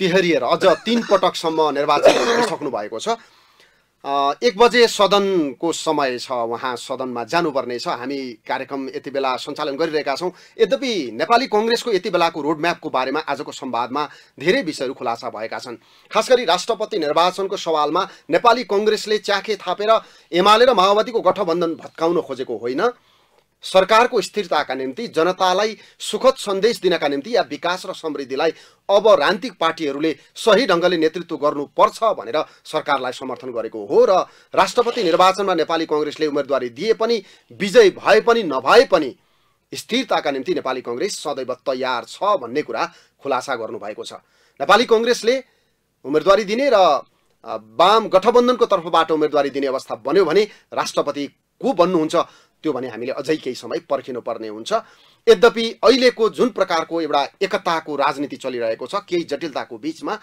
तिहरिएर अझ तिन पटकसम्म निर्वाचित भइसक्नु भएको छ एक बजे सदनको समय छ उहाँ सदनमा जानुपर्ने छ हामी कार्यक्रम यति बेला सञ्चालन गरिरहेका छौँ यद्यपि नेपाली कङ्ग्रेसको यति बेलाको रोडम्यापको बारेमा आजको संवादमा धेरै विषयहरू खुलासा भएका छन् खास गरी राष्ट्रपति निर्वाचनको सवालमा नेपाली कङ्ग्रेसले च्याखे थापेर एमाले र माओवादीको गठबन्धन भत्काउन खोजेको होइन सरकारको स्थिरताका निम्ति जनतालाई सुखद सन्देश दिनका निम्ति या विकास र समृद्धिलाई अब रान्तिक पार्टीहरूले सही ढङ्गले नेतृत्व गर्नुपर्छ भनेर सरकारलाई समर्थन गरेको हो र राष्ट्रपति निर्वाचनमा नेपाली कङ्ग्रेसले उम्मेदवारी दिए पनि विजय भए पनि नभए पनि स्थिरताका निम्ति नेपाली कङ्ग्रेस सदैव तयार छ भन्ने कुरा खुलासा गर्नुभएको छ नेपाली कङ्ग्रेसले उम्मेदवारी दिने र वाम गठबन्धनको तर्फबाट उम्मेदवारी दिने अवस्था बन्यो भने राष्ट्रपति को बन्नुहुन्छ त्यो भने हामीले अझै केही समय पर्खिनुपर्ने हुन्छ यद्यपि अहिलेको जुन प्रकारको एउटा एकताको राजनीति चलिरहेको छ केही जटिलताको बिचमा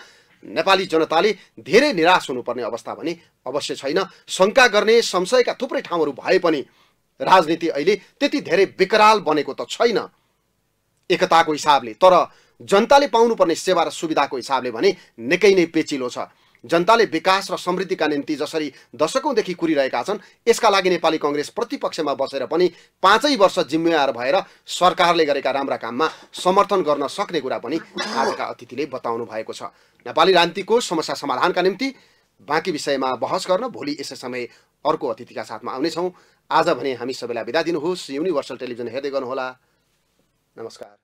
नेपाली जनताले धेरै निराश हुनुपर्ने अवस्था भने अवश्य छैन शङ्का गर्ने संशयका थुप्रै ठाउँहरू भए पनि राजनीति अहिले त्यति धेरै विकराल बनेको त छैन एकताको हिसाबले तर जनताले पाउनुपर्ने सेवा र सुविधाको हिसाबले भने निकै नै पेचिलो छ जनताले विकास र समृद्धिका निम्ति जसरी दशकौँदेखि कुरिरहेका छन् यसका लागि नेपाली कङ्ग्रेस प्रतिपक्षमा बसेर पनि पाँचै वर्ष जिम्मेवार भएर सरकारले गरेका राम्रा काममा समर्थन गर्न सक्ने कुरा पनि आजका अतिथिले बताउनु भएको छ नेपाली रान्तिको समस्या समाधानका निम्ति बाँकी विषयमा बहस गर्न भोलि यसै समय अर्को अतिथिका साथमा आउनेछौँ आज भने हामी सबैलाई बिदा दिनुहोस् युनिभर्सल टेलिभिजन हेर्दै गर्नुहोला नमस्कार